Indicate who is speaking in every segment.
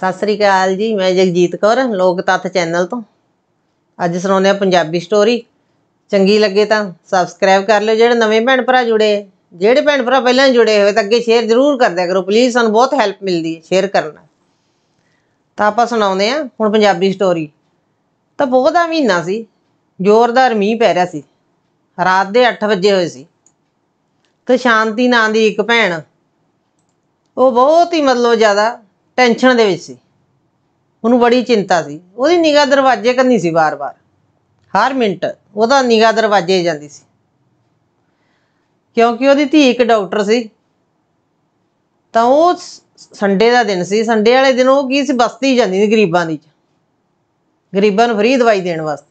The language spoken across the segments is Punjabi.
Speaker 1: ਸਤਿ ਸ੍ਰੀ ਅਕਾਲ ਜੀ ਮੈਂ ਜਗਜੀਤ ਕੌਰ ਲੋਕ ਤਤ ਚੈਨਲ ਤੋਂ ਅੱਜ ਸੁਣਾਉਂਦੇ ਆ ਪੰਜਾਬੀ ਸਟੋਰੀ ਚੰਗੀ ਲੱਗੇ ਤਾਂ ਸਬਸਕ੍ਰਾਈਬ ਕਰ ਲਿਓ ਜਿਹੜੇ ਨਵੇਂ ਭੈਣ ਭਰਾ ਜੁੜੇ ਜਿਹੜੇ ਭੈਣ ਭਰਾ ਪਹਿਲਾਂ ਜੁੜੇ ਹੋਏ ਤਾਂ ਅੱਗੇ ਸ਼ੇਅਰ ਜ਼ਰੂਰ ਕਰ ਦਿਆ ਕਰੋ ਪਲੀਜ਼ ਸਾਨੂੰ ਬਹੁਤ ਹੈਲਪ ਮਿਲਦੀ ਹੈ ਸ਼ੇਅਰ ਕਰਨਾ ਤਾਂ ਆਪਾਂ ਸੁਣਾਉਂਦੇ ਆ ਹੁਣ ਪੰਜਾਬੀ ਸਟੋਰੀ ਤਾਂ ਬਹੁਤ ਆ ਮਹੀਨਾ ਸੀ ਜ਼ੋਰਦਾਰ ਮੀਂਹ ਪੈ ਰਿਹਾ ਸੀ ਰਾਤ ਦੇ 8 ਵਜੇ ਹੋਏ ਸੀ ਤੇ ਸ਼ਾਂਤੀ ਨਾਂ ਦੀ ਇੱਕ ਭੈਣ ਉਹ ਬਹੁਤ ਹੀ ਮਤਲਬ ਜ਼ਿਆਦਾ ਟੈਨਸ਼ਨ ਦੇ ਵਿੱਚ ਸੀ ਉਹਨੂੰ ਬੜੀ ਚਿੰਤਾ ਸੀ ਉਹਦੀ ਨਿਗਾਹ ਦਰਵਾਜ਼ੇ ਕੰਨੀ ਸੀ ਵਾਰ-ਵਾਰ ਹਰ ਮਿੰਟ ਉਹਦਾ ਨਿਗਾਹ ਦਰਵਾਜ਼ੇ ਜਾਂਦੀ ਸੀ ਕਿਉਂਕਿ ਉਹਦੀ ਧੀ ਇੱਕ ਡਾਕਟਰ ਸੀ ਤਾਂ ਉਹ ਸੰਡੇ ਦਾ ਦਿਨ ਸੀ ਸੰਡੇ ਵਾਲੇ ਦਿਨ ਉਹ ਕੀ ਸੀ ਬਸਤੀ ਜਾਂਦੀ ਸੀ ਗਰੀਬਾਂ ਦੀ ਗਰੀਬਾਂ ਨੂੰ ਫ੍ਰੀ ਦਵਾਈ ਦੇਣ ਵਾਸਤੇ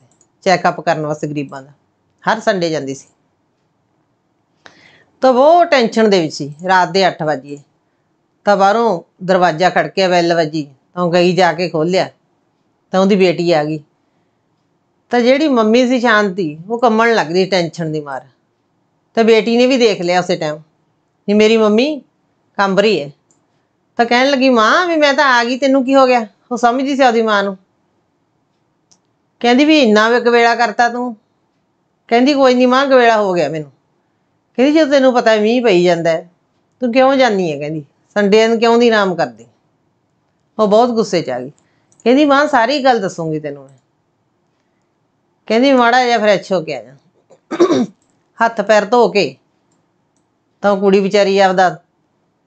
Speaker 1: ਚੈੱਕਅਪ ਕਰਨ ਵਾਸਤੇ ਗਰੀਬਾਂ ਦਾ ਹਰ ਸੰਡੇ ਜਾਂਦੀ ਸੀ ਤਾਂ ਉਹ ਟੈਨਸ਼ਨ ਦੇ ਵਿੱਚ ਸੀ ਰਾਤ ਦੇ 8 ਵਜੇ ਤਾਂ ਬਾਹਰੋਂ ਦਰਵਾਜ਼ਾ ਖੜਕਿਆ ਬੈਲ ਵੱਜੀ ਤਾਂ ਉਹ ਗਈ ਜਾ ਕੇ ਖੋਲਿਆ ਤਾਂ ਉਹਦੀ ਬੇਟੀ ਆ ਗਈ ਤਾਂ ਜਿਹੜੀ ਮੰਮੀ ਸੀ ਸ਼ਾਂਤੀ ਉਹ ਕੰਮਣ ਲੱਗਦੀ ਟੈਨਸ਼ਨ ਦੀ ਮਾਰ ਤਾਂ ਬੇਟੀ ਨੇ ਵੀ ਦੇਖ ਲਿਆ ਉਸੇ ਟਾਈਮ ਕਿ ਮੇਰੀ ਮੰਮੀ ਕੰਬ ਰਹੀ ਹੈ ਤਾਂ ਕਹਿਣ ਲੱਗੀ ਮਾਂ ਵੀ ਮੈਂ ਤਾਂ ਆ ਗਈ ਤੈਨੂੰ ਕੀ ਹੋ ਗਿਆ ਉਹ ਸਮਝਦੀ ਸੀ ਉਹਦੀ ਮਾਂ ਨੂੰ ਕਹਿੰਦੀ ਵੀ ਇੰਨਾ ਵੇਲਾ ਕਰਤਾ ਤੂੰ ਕਹਿੰਦੀ ਕੋਈ ਨਹੀਂ ਮਾਂ ਗਵੇਲਾ ਹੋ ਗਿਆ ਮੈਨੂੰ ਕਹਿੰਦੀ ਜੇ ਤੈਨੂੰ ਪਤਾ ਮੀਂਹ ਪਈ ਜਾਂਦਾ ਤੂੰ ਕਿਉਂ ਜਾਨੀ ਹੈ ਕਹਿੰਦੀ ਸੰਡੇ ਨੂੰ ਕਿਉਂ ਦੀ ਨਾਮ ਕਰਦੀ ਉਹ ਬਹੁਤ ਗੁੱਸੇ 'ਚ ਆ ਗਈ ਕਹਿੰਦੀ ਮਾਂ ਸਾਰੀ ਗੱਲ ਦੱਸੂਗੀ ਤੈਨੂੰ ਮੈਂ ਕਹਿੰਦੀ ਮਾੜਾ ਜਿਹਾ ਫਰੈਸ਼ ਹੋ ਕੇ ਆ ਜਾ ਹੱਥ ਪੈਰ ਧੋ ਕੇ ਤਾਂ ਕੁੜੀ ਵਿਚਾਰੀ ਆਪਦਾ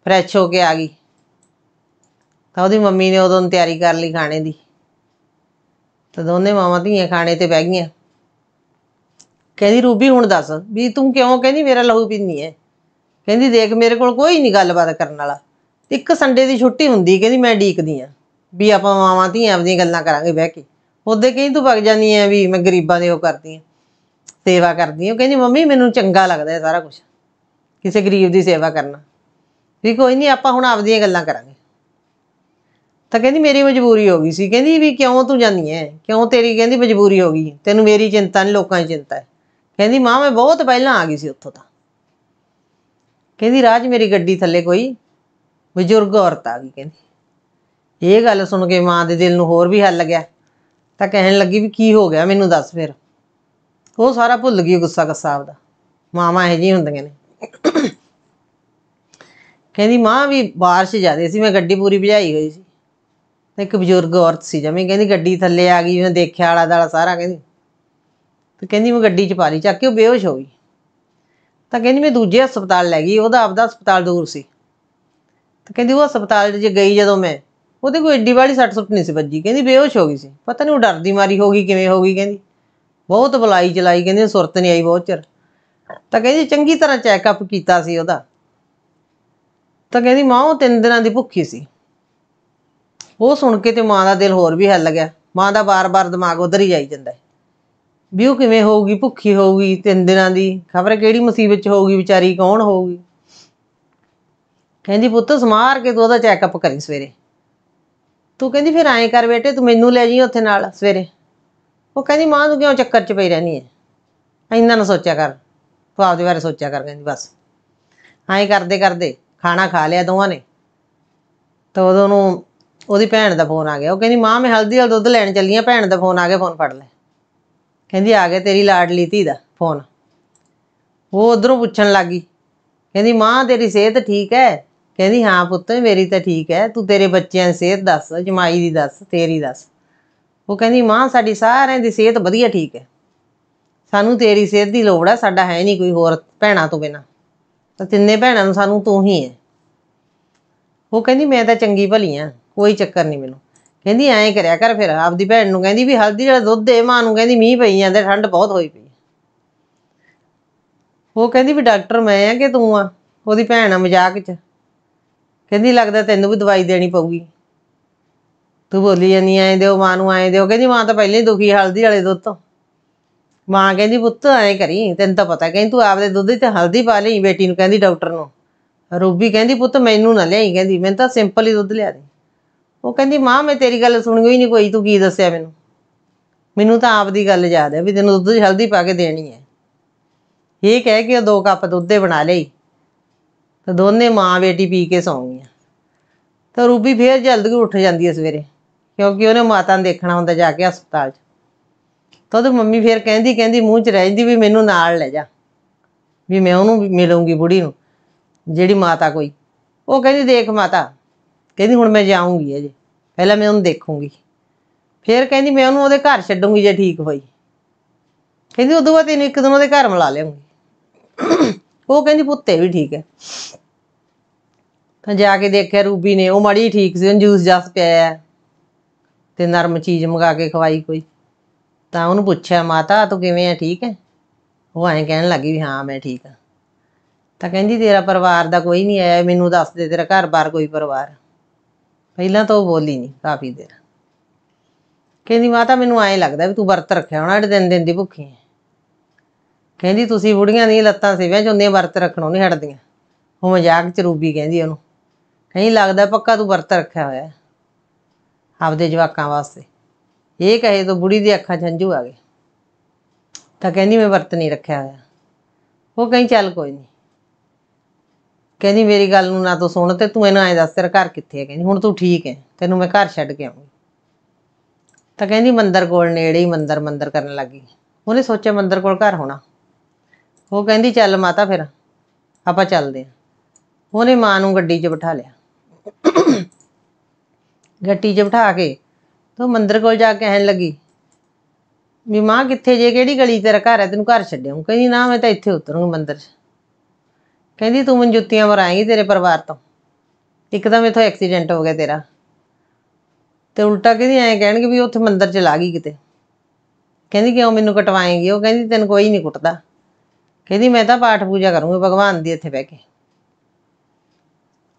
Speaker 1: ਫਰੈਸ਼ ਹੋ ਕੇ ਆ ਗਈ ਤਾਂ ਉਹਦੀ ਮੰਮੀ ਨੇ ਉਦੋਂ ਤਿਆਰੀ ਕਰ ਲਈ ਖਾਣੇ ਦੀ ਤਾਂ ਦੋਨੇ ਮਾਵਾਂ ਧੀਆਂ ਖਾਣੇ ਤੇ ਬਹਿ ਗਈਆਂ ਕਹਿੰਦੀ ਰੂਬੀ ਹੁਣ ਦੱਸ ਵੀ ਤੂੰ ਕਿਉਂ ਕਹਿੰਦੀ ਮੇਰਾ ਲਹੂ ਪੀਂਦੀ ਐ ਕਹਿੰਦੀ ਦੇਖ ਮੇਰੇ ਕੋਲ ਕੋਈ ਨਹੀਂ ਗੱਲਬਾਤ ਕਰਨ ਵਾਲਾ ਇੱਕ ਸੰਡੇ ਦੀ ਛੁੱਟੀ ਹੁੰਦੀ ਕਹਿੰਦੀ ਮੈਂ ਡੀਕਦੀ ਆ ਵੀ ਆਪਾਂ ਮਾਵਾਂ ਧੀਆਂ ਆਪਣੀ ਗੱਲਾਂ ਕਰਾਂਗੇ ਬਹਿ ਕੇ ਉਹਦੇ ਕਹਿੰਦੀ ਤੂੰ ਵਗ ਜਾਨੀ ਆ ਵੀ ਮੈਂ ਗਰੀਬਾਂ ਦੇ ਉਹ ਕਰਦੀ ਆ ਸੇਵਾ ਕਰਦੀ ਆ ਕਹਿੰਦੀ ਮੰਮੀ ਮੈਨੂੰ ਚੰਗਾ ਲੱਗਦਾ ਸਾਰਾ ਕੁਝ ਕਿਸੇ ਗਰੀਬ ਦੀ ਸੇਵਾ ਕਰਨਾ ਵੀ ਕੋਈ ਨਹੀਂ ਆਪਾਂ ਹੁਣ ਆਪਣੀਆਂ ਗੱਲਾਂ ਕਰਾਂਗੇ ਤਾਂ ਕਹਿੰਦੀ ਮੇਰੀ ਮਜਬੂਰੀ ਹੋ ਗਈ ਸੀ ਕਹਿੰਦੀ ਵੀ ਕਿਉਂ ਤੂੰ ਜਾਂਦੀ ਐ ਕਿਉਂ ਤੇਰੀ ਕਹਿੰਦੀ ਮਜਬੂਰੀ ਹੋ ਗਈ ਤੈਨੂੰ ਮੇਰੀ ਚਿੰਤਾ ਨਹੀਂ ਲੋਕਾਂ ਦੀ ਚਿੰਤਾ ਹੈ ਕਹਿੰਦੀ ਮਾਂ ਮੈਂ ਬਹੁਤ ਪਹਿਲਾਂ ਆ ਗਈ ਸੀ ਉੱਥੋਂ ਤਾਂ ਕਹਿੰਦੀ ਰਾਜ ਮੇਰੀ ਗੱਡੀ ਥੱਲੇ ਕੋਈ ਬਜ਼ੁਰਗ ਔਰਤ ਆ ਗਈ ਕਹਿੰਦੀ ਇਹ ਗੱਲ ਸੁਣ ਕੇ ਮਾਂ ਦੇ ਦਿਲ ਨੂੰ ਹੋਰ ਵੀ ਹੱਲ ਗਿਆ ਤਾਂ ਕਹਿਣ ਲੱਗੀ ਵੀ ਕੀ ਹੋ ਗਿਆ ਮੈਨੂੰ ਦੱਸ ਫਿਰ ਉਹ ਸਾਰਾ ਭੁੱਲ ਗਈ ਗੁੱਸਾ ਕਸਾਬ ਦਾ ਮਾਵਾਂ ਇਹ ਜੀ ਹੁੰਦੀਆਂ ਨੇ ਕਹਿੰਦੀ ਮਾਂ ਵੀ بارش ਜ਼ਿਆਦੇ ਸੀ ਮੈਂ ਗੱਡੀ ਪੂਰੀ ਭਜਾਈ ਹੋਈ ਸੀ ਤੇ ਇੱਕ ਬਜ਼ੁਰਗ ਔਰਤ ਸੀ ਜਮੇ ਕਹਿੰਦੀ ਗੱਡੀ ਥੱਲੇ ਆ ਗਈ ਮੈਂ ਦੇਖਿਆ ਆਲਾ ਦਾਲਾ ਸਾਰਾ ਕਹਿੰਦੀ ਤੇ ਕਹਿੰਦੀ ਮੈਂ ਗੱਡੀ 'ਚ ਪਾ ਲਈ ਚੱਕ ਕੇ ਉਹ ਬੇਹੋਸ਼ ਹੋ ਗਈ ਤਾਂ ਕਹਿੰਦੀ ਮੈਂ ਦੂਜੇ ਹਸਪਤਾਲ ਲੈ ਗਈ ਉਹਦਾ ਆਪਦਾ ਹਸਪਤਾਲ ਦੂਰ ਸੀ ਤੇ ਕਹਿੰਦੀ ਉਹ ਹਸਪਤਾਲ ਜੇ ਗਈ ਜਦੋਂ ਮੈਂ ਉਹਦੇ ਕੋਈ ਏਡੀ ਵਾਲੀ ਸੱਟ ਸੁੱਟ ਨਹੀਂ ਸੀ ਵੱਜੀ ਕਹਿੰਦੀ ਬੇਹੋਸ਼ ਹੋ ਗਈ ਸੀ ਪਤਾ ਨਹੀਂ ਉਹ ਡਰਦੀ ਮਾਰੀ ਹੋ ਗਈ ਕਿਵੇਂ ਹੋ ਗਈ ਕਹਿੰਦੀ ਬਹੁਤ ਬੁਲਾਈ ਚਲਾਈ ਕਹਿੰਦੀ ਸੁਰਤ ਨਹੀਂ ਆਈ ਬਹੁਤ ਚਿਰ ਤਾਂ ਕਹਿੰਦੀ ਚੰਗੀ ਤਰ੍ਹਾਂ ਚੈੱਕਅਪ ਕੀਤਾ ਸੀ ਉਹਦਾ ਤਾਂ ਕਹਿੰਦੀ ਮਾਂ ਉਹ ਤਿੰਨ ਦਿਨਾਂ ਦੀ ਭੁੱਖੀ ਸੀ ਉਹ ਸੁਣ ਕੇ ਤੇ ਮਾਂ ਦਾ ਦਿਲ ਹੋਰ ਵੀ ਹਿੱਲ ਗਿਆ ਮਾਂ ਦਾ ਬਾਰ-ਬਾਰ ਦਿਮਾਗ ਉਧਰ ਹੀ ਜਾਈ ਜਾਂਦਾ ਵੀ ਉਹ ਕਿਵੇਂ ਹੋਊਗੀ ਭੁੱਖੀ ਹੋਊਗੀ ਤਿੰਨ ਦਿਨਾਂ ਦੀ ਖਬਰ ਕਿਹੜੀ ਮੁਸੀਬਤ 'ਚ ਹੋਊਗੀ ਵਿਚਾਰੀ ਕੌਣ ਹੋਊਗੀ ਕਹਿੰਦੀ ਪੁੱਤ ਸਮਾਰ ਕੇ ਤੂੰ ਉਹਦਾ ਚੈੱਕਅਪ ਕਰੀ ਸਵੇਰੇ ਤੂੰ ਕਹਿੰਦੀ ਫਿਰ ਐਂ ਕਰ ਬੇਟੇ ਤੂੰ ਮੈਨੂੰ ਲੈ ਜੀ ਉੱਥੇ ਨਾਲ ਸਵੇਰੇ ਉਹ ਕਹਿੰਦੀ ਮਾਂ ਤੂੰ ਕਿਉਂ ਚੱਕਰ 'ਚ ਪਈ ਰਹਿਣੀ ਐ ਇੰਨਾ ਨਾ ਸੋਚਿਆ ਕਰ ਤੂੰ ਆਪਦੇ ਬਾਰੇ ਸੋਚਿਆ ਕਰ ਕਹਿੰਦੀ ਬਸ ਐਂ ਕਰਦੇ ਕਰਦੇ ਖਾਣਾ ਖਾ ਲਿਆ ਦੋਵਾਂ ਨੇ ਤਾਂ ਉਦੋਂ ਨੂੰ ਉਹਦੀ ਭੈਣ ਦਾ ਫੋਨ ਆ ਗਿਆ ਉਹ ਕਹਿੰਦੀ ਮਾਂ ਮੈਂ ਹਲਦੀ ਵਾਲਾ ਦੁੱਧ ਲੈਣ ਚੱਲੀ ਆ ਭੈਣ ਦਾ ਫੋਨ ਆ ਗਿਆ ਫੋਨ ਫੜ ਲੈ ਕਹਿੰਦੀ ਆ ਗਿਆ ਤੇਰੀ ਲਾਡਲੀ ਧੀ ਦਾ ਫੋਨ ਉਹ ਉਧਰੋਂ ਪੁੱਛਣ ਲੱਗੀ ਕਹਿੰਦੀ ਮਾਂ ਤੇਰੀ ਸਿਹਤ ਠੀਕ ਐ ਕਹਿੰਦੀ ਹਾਂ ਪੁੱਤ ਮੇਰੀ ਤਾਂ ਠੀਕ ਹੈ ਤੂੰ ਤੇਰੇ ਬੱਚਿਆਂ ਦੀ ਸਿਹਤ ਦੱਸ ਜਮਾਈ ਦੀ ਦੱਸ ਤੇਰੀ ਦੱਸ ਉਹ ਕਹਿੰਦੀ ਮਾਂ ਸਾਡੀ ਸਾਰਿਆਂ ਦੀ ਸਿਹਤ ਵਧੀਆ ਠੀਕ ਹੈ ਸਾਨੂੰ ਤੇਰੀ ਸਿਹਤ ਦੀ ਲੋੜ ਹੈ ਸਾਡਾ ਹੈ ਨਹੀਂ ਕੋਈ ਹੋਰ ਭੈਣਾ ਤੋਂ ਬਿਨਾ ਤਾਂ ਤਿੰਨੇ ਭੈਣਾਂ ਨੂੰ ਸਾਨੂੰ ਤੂੰ ਹੀ ਹੈ ਉਹ ਕਹਿੰਦੀ ਮੈਂ ਤਾਂ ਚੰਗੀ ਭਲੀ ਆ ਕੋਈ ਚੱਕਰ ਨਹੀਂ ਮੈਨੂੰ ਕਹਿੰਦੀ ਐਂ ਕਰਿਆ ਕਰ ਫਿਰ ਆਪਦੀ ਭੈਣ ਨੂੰ ਕਹਿੰਦੀ ਵੀ ਹਲਦੀ ਵਾਲਾ ਦੁੱਧ ਦੇ ਮਾਂ ਨੂੰ ਕਹਿੰਦੀ ਮੀਂਹ ਪਈ ਜਾਂਦਾ ਠੰਡ ਬਹੁਤ ਹੋਈ ਪਈ ਉਹ ਕਹਿੰਦੀ ਵੀ ਡਾਕਟਰ ਮੈਂ ਆ ਕਿ ਤੂੰ ਆ ਉਹਦੀ ਭੈਣ ਆ ਮਜ਼ਾਕ 'ਚ ਕਹਿੰਦੀ ਲੱਗਦਾ ਤੈਨੂੰ ਵੀ ਦਵਾਈ ਦੇਣੀ ਪਊਗੀ ਤੂੰ ਬੋਲੀ ਜਾਨੀ ਐ ਦਿਓ ਮਾਂ ਨੂੰ ਐ ਦਿਓ ਕਹਿੰਦੀ ਮਾਂ ਤਾਂ ਪਹਿਲਾਂ ਹੀ ਦੁਖੀ ਹਲਦੀ ਵਾਲੇ ਦੁੱਧ ਤੋਂ ਮਾਂ ਕਹਿੰਦੀ ਪੁੱਤ ਐ ਕਰੀ ਤੈਨੂੰ ਤਾਂ ਪਤਾ ਕਹਿੰਦੀ ਤੂੰ ਆਪਦੇ ਦੁੱਧ 'ਚ ਹਲਦੀ ਪਾ ਲਈ ਬੇਟੀ ਨੂੰ ਕਹਿੰਦੀ ਡਾਕਟਰ ਨੂੰ ਰੂਬੀ ਕਹਿੰਦੀ ਪੁੱਤ ਮੈਨੂੰ ਨਾ ਲਿਆਈ ਕਹਿੰਦੀ ਮੈਂ ਤਾਂ ਸਿੰਪਲ ਹੀ ਦੁੱਧ ਲਿਆ ਦੇ ਉਹ ਕਹਿੰਦੀ ਮਾਂ ਮੈਂ ਤੇਰੀ ਗੱਲ ਸੁਣ ਗਈ ਨਹੀਂ ਕੋਈ ਤੂੰ ਕੀ ਦੱਸਿਆ ਮੈਨੂੰ ਮੈਨੂੰ ਤਾਂ ਆਪ ਦੀ ਗੱਲ ਯਾਦ ਹੈ ਵੀ ਤੈਨੂੰ ਦੁੱਧ 'ਚ ਹਲਦੀ ਪਾ ਕੇ ਦੇਣੀ ਹੈ ਇਹ ਕਹਿ ਕੇ ਉਹ ਦੋ ਕੱਪ ਦੁੱਧ ਦੇ ਬਣਾ ਲਈ ਤਾਂ ਦੋਨੇ ਮਾਂ ਬੇਟੀ ਪੀ ਕੇ ਸੌਂ ਗਈਆਂ ਤਾਂ ਰੂਬੀ ਫੇਰ ਜਲਦੀ ਉੱਠ ਜਾਂਦੀ ਹੈ ਸਵੇਰੇ ਕਿਉਂਕਿ ਉਹਨੇ ਮਾਤਾ ਨੂੰ ਦੇਖਣਾ ਹੁੰਦਾ ਜਾ ਕੇ ਹਸਪਤਾਲ 'ਚ ਤਾਂ ਉਹਦੀ ਮੰਮੀ ਫੇਰ ਕਹਿੰਦੀ ਕਹਿੰਦੀ ਮੂੰਹ 'ਚ ਰਹਿੰਦੀ ਵੀ ਮੈਨੂੰ ਨਾਲ ਲੈ ਜਾ ਵੀ ਮੈਂ ਉਹਨੂੰ ਮਿਲੂੰਗੀ ਬੁੜੀ ਨੂੰ ਜਿਹੜੀ ਮਾਤਾ ਕੋਈ ਉਹ ਕਹਿੰਦੀ ਦੇਖ ਮਾਤਾ ਕਹਿੰਦੀ ਹੁਣ ਮੈਂ ਜਾਊਂਗੀ ਅਜੇ ਪਹਿਲਾਂ ਮੈਂ ਉਹਨੂੰ ਦੇਖੂੰਗੀ ਫੇਰ ਕਹਿੰਦੀ ਮੈਂ ਉਹਨੂੰ ਉਹਦੇ ਘਰ ਛੱਡੂੰਗੀ ਜੇ ਠੀਕ ਹੋਈ ਕਹਿੰਦੀ ਉਦੋਂ ਬਾਅਦ ਇਹਨੂੰ ਇੱਕ ਦਿਨ ਉਹਦੇ ਘਰ ਮਿਲਾ ਲਿਆਉਂਗੀ ਉਹ ਕਹਿੰਦੀ ਪੁੱਤੇ ਵੀ ਠੀਕ ਹੈ ਤਾਂ ਜਾ ਕੇ ਦੇਖਿਆ ਰੂਬੀ ਨੇ ਉਹ ਮੜੀ ਠੀਕ ਸੀ ਜੂਸ ਜਸ ਪਿਆ ਤੇ ਨਰਮ ਚੀਜ਼ ਮੰਗਾ ਕੇ ਖਵਾਈ ਕੋਈ ਤਾਂ ਉਹਨੂੰ ਪੁੱਛਿਆ ਮਾਤਾ ਤੂੰ ਕਿਵੇਂ ਆ ਠੀਕ ਹੈ ਉਹ ਐਂ ਕਹਿਣ ਲੱਗੀ ਵੀ ਹਾਂ ਮੈਂ ਠੀਕ ਆ ਤਾਂ ਕਹਿੰਦੀ ਤੇਰਾ ਪਰਿਵਾਰ ਦਾ ਕੋਈ ਨਹੀਂ ਆਇਆ ਮੈਨੂੰ ਦੱਸ ਦੇ ਤੇਰਾ ਘਰ-ਬਾਰ ਕੋਈ ਪਰਿਵਾਰ ਪਹਿਲਾਂ ਤਾਂ ਉਹ ਬੋਲੀ ਨਹੀਂ ਕਾਫੀ ਦੇਰ ਕਹਿੰਦੀ ਮਾਤਾ ਮੈਨੂੰ ਐਂ ਲੱਗਦਾ ਵੀ ਤੂੰ ਵਰਤ ਰੱਖਿਆ ਹੋਣਾ ਅੜ ਦਿਨ ਦਿਨ ਦੀ ਭੁੱਖੀ ਹੈ ਕਹਿੰਦੀ ਤੁਸੀਂ ਬੁੜੀਆਂ ਨਹੀਂ ਲੱਤਾਂ ਸਿਵਿਆਂ ਚੋਂਦੀਆਂ ਵਰਤ ਰੱਖਣੋਂ ਨਹੀਂ ਹਟਦੀਆਂ ਉਹ ਮਜ਼ਾਕ ਚ ਰੂਬੀ ਕਹਿੰਦੀ ਉਹਨੂੰ ਕਹਿੰਦੀ ਲੱਗਦਾ ਪੱਕਾ ਤੂੰ ਵਰਤ ਰੱਖਿਆ ਹੋਇਆ ਆਪਦੇ ਜਵਾਕਾਂ ਵਾਸਤੇ ਇਹ ਕਹੇ ਤਾਂ ਬੁੜੀ ਦੀ ਅੱਖਾਂ ਝੰਝੂ ਆ ਗਏ ਤਾਂ ਕਹਿੰਦੀ ਮੈਂ ਵਰਤ ਨਹੀਂ ਰੱਖਿਆ ਹੋਇਆ ਉਹ ਕਹਿੰਦੀ ਚੱਲ ਕੋਈ ਨਹੀਂ ਕਹਿੰਦੀ ਮੇਰੀ ਗੱਲ ਨੂੰ ਨਾ ਤੂੰ ਸੁਣ ਤੇ ਤੂੰ ਇਹਨਾਂ ਐ ਦੱਸ ਤੇਰਾ ਘਰ ਕਿੱਥੇ ਹੈ ਕਹਿੰਦੀ ਹੁਣ ਤੂੰ ਠੀਕ ਹੈ ਤੈਨੂੰ ਮੈਂ ਘਰ ਛੱਡ ਕੇ ਆਉਂਗੀ ਤਾਂ ਕਹਿੰਦੀ ਮੰਦਰ ਕੋਲ ਨੇੜੇ ਹੀ ਮੰਦਰ ਮੰਦਰ ਕਰਨ ਲੱਗੀ ਉਹਨੇ ਸੋਚਿਆ ਮੰਦਰ ਕੋਲ ਘਰ ਹੋਣਾ ਉਹ ਕਹਿੰਦੀ ਚੱਲ ਮਾਤਾ ਫਿਰ ਆਪਾਂ ਚੱਲਦੇ ਆ ਉਹਨੇ ਮਾਂ ਨੂੰ ਗੱਡੀ 'ਚ ਬਿਠਾ ਲਿਆ ਗੱਡੀ 'ਚ ਬਿਠਾ ਕੇ ਤੋ ਮੰਦਰ ਕੋਲ ਜਾ ਕੇ ਕਹਿਣ ਲੱਗੀ ਵੀ ਮਾਂ ਕਿੱਥੇ ਜੇ ਕਿਹੜੀ ਗਲੀ ਤੇਰਾ ਘਰ ਹੈ ਤੈਨੂੰ ਘਰ ਛੱਡਿਆ ਹੂੰ ਕਹਿੰਦੀ ਨਾ ਮੈਂ ਤਾਂ ਇੱਥੇ ਉਤਰੂੰਗੀ ਮੰਦਰ 'ਚ ਕਹਿੰਦੀ ਤੂੰ ਮੈਨੂੰ ਜੁੱਤੀਆਂ ਮਰਾਏਂਗੀ ਤੇਰੇ ਪਰਿਵਾਰ ਤੋਂ ਇੱਕਦਮ ਇਥੋਂ ਐਕਸੀਡੈਂਟ ਹੋ ਗਿਆ ਤੇਰਾ ਤੇ ਉਲਟਾ ਕਹਿੰਦੀ ਐਂ ਕਹਿਣਗੇ ਵੀ ਉੱਥੇ ਮੰਦਰ 'ਚ ਲਾ ਗਈ ਕਿਤੇ ਕਹਿੰਦੀ ਕਿਉਂ ਮੈਨੂੰ ਕਟਵਾਏਂਗੀ ਉਹ ਕਹਿੰਦੀ ਤੈਨੂੰ ਕੋਈ ਨਹੀਂ ਕੁੱਟਦਾ ਇਹਦੀ ਮੈਂ ਤਾਂ ਪਾਠ ਪੂਜਾ ਕਰੂੰਗੀ ਭਗਵਾਨ ਦੀ ਇੱਥੇ ਬਹਿ ਕੇ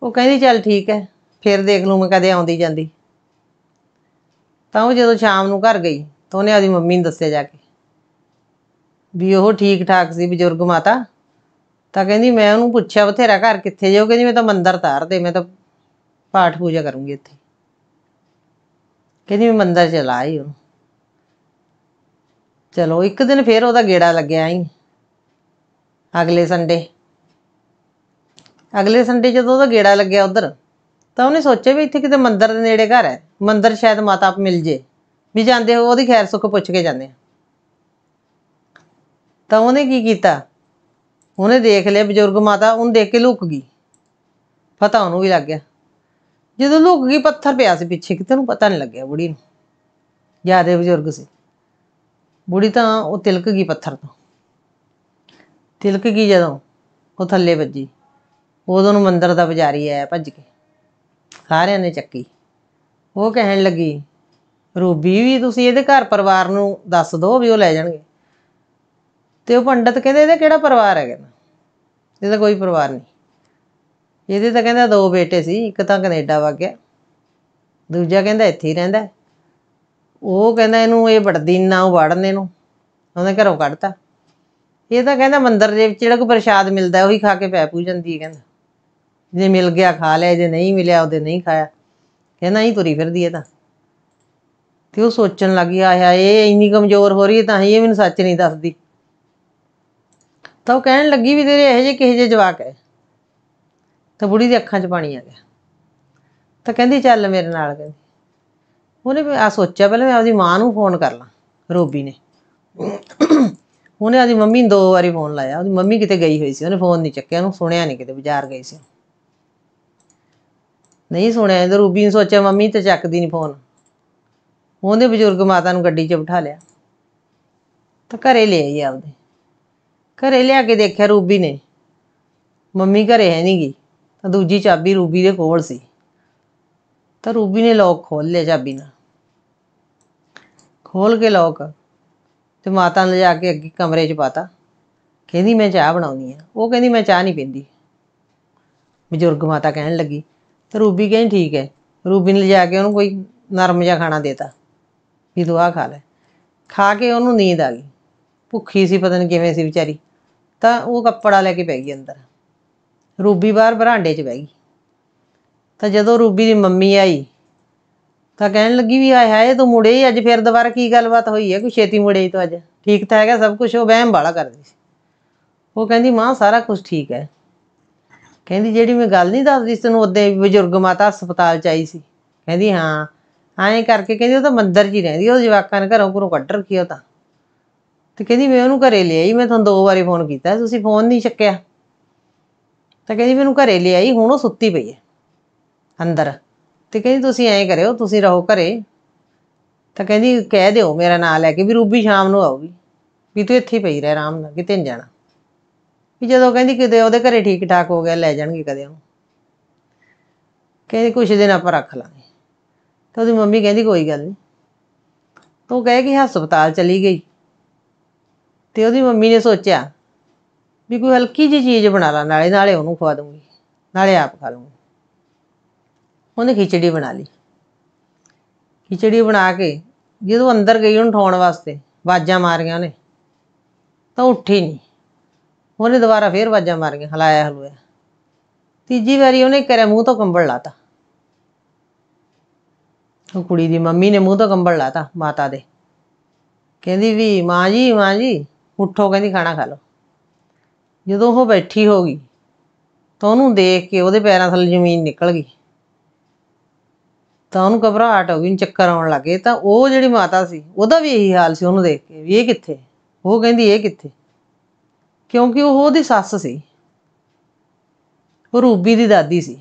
Speaker 1: ਉਹ ਕਹਿੰਦੀ ਚੱਲ ਠੀਕ ਹੈ ਫਿਰ ਦੇਖ ਲੂ ਮੈਂ ਕਦੇ ਆਉਂਦੀ ਜਾਂਦੀ ਤਾਂ ਉਹ ਜਦੋਂ ਸ਼ਾਮ ਨੂੰ ਘਰ ਗਈ ਤਾਂ ਉਹਨੇ ਆਦੀ ਮੰਮੀ ਨੂੰ ਦੱਸਿਆ ਜਾ ਕੇ ਵੀ ਉਹ ਠੀਕ ਠਾਕ ਸੀ ਬਜ਼ੁਰਗ ਮਾਤਾ ਤਾਂ ਕਹਿੰਦੀ ਮੈਂ ਉਹਨੂੰ ਪੁੱਛਿਆ ਬਥੇਰਾ ਘਰ ਕਿੱਥੇ ਜਾਓ ਕਹਿੰਦੀ ਮੈਂ ਤਾਂ ਮੰਦਰ ਤਾਰ ਦੇ ਮੈਂ ਤਾਂ ਪਾਠ ਪੂਜਾ ਕਰੂੰਗੀ ਇੱਥੇ ਕਹਿੰਦੀ ਮੈਂ ਮੰਦਰ ਚਲਾ ਆਈ ਉਹਨੂੰ ਚਲੋ ਇੱਕ ਦਿਨ ਫੇਰ ਉਹਦਾ ਗੇੜਾ ਲੱਗਿਆ ਆਈ ਅਗਲੇ ਸੰਡੇ ਅਗਲੇ ਸੰਡੇ ਜਦੋਂ ਉਹਦਾ ਗੇੜਾ ਲੱਗਿਆ ਉਧਰ ਤਾਂ ਉਹਨੇ ਸੋਚਿਆ ਵੀ ਇੱਥੇ ਕਿਤੇ ਮੰਦਿਰ ਦੇ ਨੇੜੇ ਘਰ ਹੈ ਮੰਦਿਰ ਸ਼ਾਇਦ ਮਾਤਾ ਆਪ ਮਿਲ ਜੇ ਵੀ ਜਾਂਦੇ ਹੋ ਉਹਦੀ ਖੈਰ ਸੁੱਖ ਪੁੱਛ ਕੇ ਜਾਂਦੇ ਆ ਤਾਂ ਉਹਨੇ ਕੀ ਕੀਤਾ ਉਹਨੇ ਦੇਖ ਲਿਆ ਬਜ਼ੁਰਗ ਮਾਤਾ ਉਹਨੂੰ ਦੇਖ ਕੇ ਲੁਕ ਗਈ ਪਤਾ ਉਹਨੂੰ ਵੀ ਲੱਗ ਗਿਆ ਜਦੋਂ ਲੁਕ ਗਈ ਪੱਥਰ ਪਿਆ ਸੀ ਪਿੱਛੇ ਕਿਤੇ ਨੂੰ ਪਤਾ ਨਹੀਂ ਲੱਗਿਆ ਬੁੜੀ ਨੂੰ ਯਾਦੇ ਬਜ਼ੁਰਗ ਸੀ ਬੁੜੀ ਤਾਂ ਉਹ ਤਿਲਕ ਗਈ ਪੱਥਰ ਤੋਂ ਤਿਲਕ ਗਈ ਜਦੋਂ ਉਹ ਥੱਲੇ ਵੱਜੀ ਉਦੋਂ ਨੂੰ ਮੰਦਰ ਦਾ ਪੁਜਾਰੀ ਆਇਆ ਭੱਜ ਕੇ ਸਾਰਿਆਂ ਨੇ ਚੱਕੀ ਉਹ ਕਹਿਣ ਲੱਗੀ ਰੂਬੀ ਵੀ ਤੁਸੀਂ ਇਹਦੇ ਘਰ ਪਰਿਵਾਰ ਨੂੰ ਦੱਸ ਦਿਓ ਵੀ ਉਹ ਲੈ ਜਾਣਗੇ ਤੇ ਉਹ ਪੰਡਤ ਕਹਿੰਦੇ ਇਹਦਾ ਕਿਹੜਾ ਪਰਿਵਾਰ ਹੈ ਕਹਿੰਦਾ ਇਹਦਾ ਕੋਈ ਪਰਿਵਾਰ ਨਹੀਂ ਇਹਦੇ ਤਾਂ ਕਹਿੰਦਾ ਦੋ ਬੇਟੇ ਸੀ ਇੱਕ ਤਾਂ ਕੈਨੇਡਾ ਵਗ ਗਿਆ ਦੂਜਾ ਕਹਿੰਦਾ ਇੱਥੇ ਹੀ ਰਹਿੰਦਾ ਉਹ ਕਹਿੰਦਾ ਇਹਨੂੰ ਇਹ ਵੜਦੀ ਨਾ ਉਹ ਵੜਨੇ ਨੂੰ ਉਹਨੇ ਘਰੋਂ ਕੱਢਤਾ ਇਹ ਤਾਂ ਕਹਿੰਦਾ ਮੰਦਰ ਦੇ ਵਿੱਚ ਜਿਹੜਾ ਕੋਈ ਪ੍ਰਸ਼ਾਦ ਮਿਲਦਾ ਉਹੀ ਖਾ ਕੇ ਪੈ ਪੂ ਜਾਂਦੀ ਹੈ ਕਹਿੰਦਾ ਜੇ ਮਿਲ ਗਿਆ ਖਾ ਲਿਆ ਜੇ ਨਹੀਂ ਮਿਲਿਆ ਉਹਦੇ ਨਹੀਂ ਖਾਇਆ ਕਹਿੰਦਾ ਹੀ ਤੁਰੀ ਫਿਰਦੀ ਹੈ ਤਾਂ ਤੇ ਉਹ ਸੋਚਣ ਲੱਗ ਗਿਆ ਆਇਆ ਇਹ ਇੰਨੀ ਕਮਜ਼ੋਰ ਹੋ ਰਹੀ ਹੈ ਤਾਂ ਹੀ ਇਹ ਮੈਨੂੰ ਸੱਚ ਨਹੀਂ ਦੱਸਦੀ ਤਾਂ ਉਹ ਕਹਿਣ ਲੱਗੀ ਵੀ ਤੇਰੇ ਇਹੋ ਜਿਹੇ ਕਿਸੇ ਜੇ ਜਵਾਕ ਹੈ ਤਾਂ ਬੁੜੀ ਦੇ ਅੱਖਾਂ 'ਚ ਪਾਣੀ ਆ ਗਿਆ ਤਾਂ ਕਹਿੰਦੀ ਚੱਲ ਮੇਰੇ ਨਾਲ ਕਹਿੰਦੀ ਉਹਨੇ ਆ ਸੋਚਿਆ ਪਹਿਲਾਂ ਮੈਂ ਆਪਦੀ ਮਾਂ ਨੂੰ ਫੋਨ ਕਰ ਲਾਂ ਰੋਬੀ ਨੇ ਉਹਨੇ ਆਦੀ ਮੰਮੀ ਨੂੰ ਦੋ ਵਾਰੀ ਫੋਨ ਲਾਇਆ ਉਹਦੀ ਮੰਮੀ ਕਿਤੇ ਗਈ ਹੋਈ ਸੀ ਉਹਨੇ ਫੋਨ ਨਹੀਂ ਚੱਕਿਆ ਉਹਨੂੰ ਸੁਣਿਆ ਨਹੀਂ ਕਿਤੇ ਬਾਜ਼ਾਰ ਗਈ ਸੀ ਨਹੀਂ ਸੁਣਿਆ ਇਹਦਾ ਰੂਬੀ ਨੇ ਸੋਚਿਆ ਮੰਮੀ ਤੇ ਚੱਕਦੀ ਨਹੀਂ ਫੋਨ ਉਹਦੇ ਬਜ਼ੁਰਗ ਮਾਤਾ ਨੂੰ ਗੱਡੀ 'ਚ ਬਿਠਾ ਲਿਆ ਤਾਂ ਘਰੇ ਲੈ ਆਈ ਆਪਦੇ ਘਰੇ ਲਿਆ ਕੇ ਦੇਖਿਆ ਰੂਬੀ ਨੇ ਮੰਮੀ ਘਰੇ ਹੈ ਨਹੀਂ ਗਈ ਤਾਂ ਦੂਜੀ ਚਾਬੀ ਰੂਬੀ ਦੇ ਕੋਲ ਸੀ ਤਾਂ ਰੂਬੀ ਨੇ ਲੋਕ ਖੋਲ ਲਿਆ ਚਾਬੀ ਨਾਲ ਖੋਲ ਕੇ ਲੋਕ ਤੇ ਮਾਤਾ ਨੂੰ ਲਿਜਾ ਕੇ ਅੱਗੇ ਕਮਰੇ 'ਚ ਪਾਤਾ ਕਹਿੰਦੀ ਮੈਂ ਚਾਹ ਬਣਾਉਣੀ ਆ ਉਹ ਕਹਿੰਦੀ ਮੈਂ ਚਾਹ ਨਹੀਂ ਪੀਂਦੀ ਬਜ਼ੁਰਗ ਮਾਤਾ ਕਹਿਣ ਲੱਗੀ ਤੇ ਰੂਬੀ ਕਹਿੰਦੀ ਠੀਕ ਹੈ ਰੂਬੀ ਨੇ ਲਿਜਾ ਕੇ ਉਹਨੂੰ ਕੋਈ ਨਰਮ ਜਿਹਾ ਖਾਣਾ ਦੇਤਾ ਵੀ ਦੁਆ ਆ ਖਾ ਲੈ ਖਾ ਕੇ ਉਹਨੂੰ ਨੀਂਦ ਆ ਗਈ ਭੁੱਖੀ ਸੀ ਪਤਾ ਨਹੀਂ ਕਿਵੇਂ ਸੀ ਵਿਚਾਰੀ ਤਾਂ ਉਹ ਕੱਪੜਾ ਲੈ ਕੇ ਬੈ ਗਈ ਅੰਦਰ ਰੂਬੀ ਬਾਹਰ ਬਰਾਂਡੇ 'ਚ ਬੈ ਗਈ ਤਾਂ ਜਦੋਂ ਰੂਬੀ ਦੀ ਮੰਮੀ ਆਈ ਤਾਂ ਕਹਿਣ ਲੱਗੀ ਵੀ ਆਏ ਹਾਏ ਤੂੰ ਮੁੜੇ ਹੀ ਅੱਜ ਫਿਰ ਦੁਬਾਰਾ ਕੀ ਗੱਲਬਾਤ ਹੋਈ ਹੈ ਕੋਈ ਛੇਤੀ ਮੁੜੇ ਤੂੰ ਅੱਜ ਠੀਕ ਤਾਂ ਹੈਗਾ ਸਭ ਕੁਝ ਉਹ ਵਹਿਮ ਬਾਲਾ ਕਰਦੀ ਸੀ ਉਹ ਕਹਿੰਦੀ ਮਾਂ ਸਾਰਾ ਕੁਝ ਠੀਕ ਹੈ ਕਹਿੰਦੀ ਜਿਹੜੀ ਮੈਂ ਗੱਲ ਨਹੀਂ ਦੱਸਦੀ ਤੈਨੂੰ ਉਹਦੇ ਬਜ਼ੁਰਗ ਮਾਤਾ ਹਸਪਤਾਲ ਚ ਆਈ ਸੀ ਕਹਿੰਦੀ ਹਾਂ ਐਂ ਕਰਕੇ ਕਹਿੰਦੀ ਉਹ ਤਾਂ ਮੰਦਰ 'ਚ ਹੀ ਰਹਿੰਦੀ ਉਹ ਜਵਾਕਾਂ ਨੇ ਘਰੋਂ ਘਰੋਂ ਕੱਢ ਰੱਖੀ ਉਹ ਤਾਂ ਤੇ ਕਹਿੰਦੀ ਮੈਂ ਉਹਨੂੰ ਘਰੇ ਲਿਆਈ ਮੈਂ ਤੁਹਾਨੂੰ ਦੋ ਵਾਰੀ ਫੋਨ ਕੀਤਾ ਤੁਸੀਂ ਫੋਨ ਨਹੀਂ ਚੱਕਿਆ ਤਾਂ ਕਹਿੰਦੀ ਮੈਂ ਉਹਨੂੰ ਘਰੇ ਲਿਆਈ ਹੁਣ ਉਹ ਸੁੱਤੀ ਪਈ ਹੈ ਅੰਦਰ ਤੇ ਕਹਿੰਦੀ ਤੁਸੀਂ ਐਂ ਕਰਿਓ ਤੁਸੀਂ ਰਹੋ ਘਰੇ ਤਾਂ ਕਹਿੰਦੀ ਕਹਿ ਦਿਓ ਮੇਰਾ ਨਾਮ ਲੈ ਕੇ ਵੀ ਰੂਬੀ ਸ਼ਾਮ ਨੂੰ ਆਊਗੀ ਵੀ ਤੂੰ ਇੱਥੇ ਹੀ ਪਈ ਰਹਿ ਆਰਾਮ ਨਾਲ ਕਿਤੇ ਨਹੀਂ ਜਾਣਾ ਵੀ ਜਦੋਂ ਕਹਿੰਦੀ ਕਿਤੇ ਉਹਦੇ ਘਰੇ ਠੀਕ ਠਾਕ ਹੋ ਗਿਆ ਲੈ ਜਾਣਗੇ ਕਦੇ ਉਹ ਕਹਿੰਦੀ ਕੁਛ ਦਿਨ ਆਪਾਂ ਰੱਖ ਲਾਂਗੇ ਤਾਂ ਉਹਦੀ ਮੰਮੀ ਕਹਿੰਦੀ ਕੋਈ ਗੱਲ ਨਹੀਂ ਤੂੰ ਕਹੇ ਕਿ ਹਸਪਤਾਲ ਚਲੀ ਗਈ ਤੇ ਉਹਦੀ ਮੰਮੀ ਨੇ ਸੋਚਿਆ ਵੀ ਕੋਈ ਹਲਕੀ ਜਿਹੀ ਚੀਜ਼ ਬਣਾ ਲਾ ਨਾਲੇ ਨਾਲੇ ਉਹਨੂੰ ਖਵਾ ਦੂੰਗੀ ਨਾਲੇ ਆਪ ਖਾ ਲੂੰਗੀ ਉਹਨੇ ਖਿਚੜੀ ਬਣਾ ਲਈ ਖਿਚੜੀ ਬਣਾ ਕੇ ਜਦੋਂ ਅੰਦਰ ਗਈ ਉਹਨੂੰ ਠਾਉਣ ਵਾਸਤੇ ਵਾਜਾਂ ਮਾਰੀਆਂ ਉਹਨੇ ਤਾਂ ਉੱਠੀ ਨਹੀਂ ਉਹਨੇ ਦੁਬਾਰਾ ਫੇਰ ਵਾਜਾਂ ਮਾਰੀਆਂ ਹਲਾਇਆ ਹਲੂਆ ਤੀਜੀ ਵਾਰੀ ਉਹਨੇ ਕਰਿਆ ਮੂੰਹ ਤੋਂ ਕੰਬਲ ਲਾਤਾ ਉਹ ਕੁੜੀ ਦੀ ਮੰਮੀ ਨੇ ਮੂੰਹ ਤੋਂ ਕੰਬਲ ਲਾਤਾ ਮਾਤਾ ਦੇ ਕਹਿੰਦੀ ਵੀ ਮਾਂ ਜੀ ਮਾਂ ਜੀ ਉੱਠੋ ਕਹਿੰਦੀ ਖਾਣਾ ਖਾ ਲਓ ਜਦੋਂ ਉਹ ਬੈਠੀ ਹੋ ਗਈ ਤਾਂ ਉਹਨੂੰ ਦੇਖ ਕੇ ਉਹਦੇ ਪੈਰਾਂ ਥੱਲੇ ਜ਼ਮੀਨ ਨਿਕਲ ਗਈ ਤਾਂ ਉਹਨੂੰ ਘਬਰਾਹਟ ਹੋ ਗਈ ਚੱਕਰ ਆਉਣ ਲੱਗੇ ਤਾਂ ਉਹ ਜਿਹੜੀ ਮਾਤਾ ਸੀ ਉਹਦਾ ਵੀ ਇਹੀ ਹਾਲ ਸੀ ਉਹਨੂੰ ਦੇਖ ਕੇ ਵੀ ਇਹ ਕਿੱਥੇ ਉਹ ਕਹਿੰਦੀ ਇਹ ਕਿੱਥੇ ਕਿਉਂਕਿ ਉਹ ਉਹਦੀ ਸੱਸ ਸੀ ਉਹ ਰੂਬੀ ਦੀ ਦਾਦੀ ਸੀ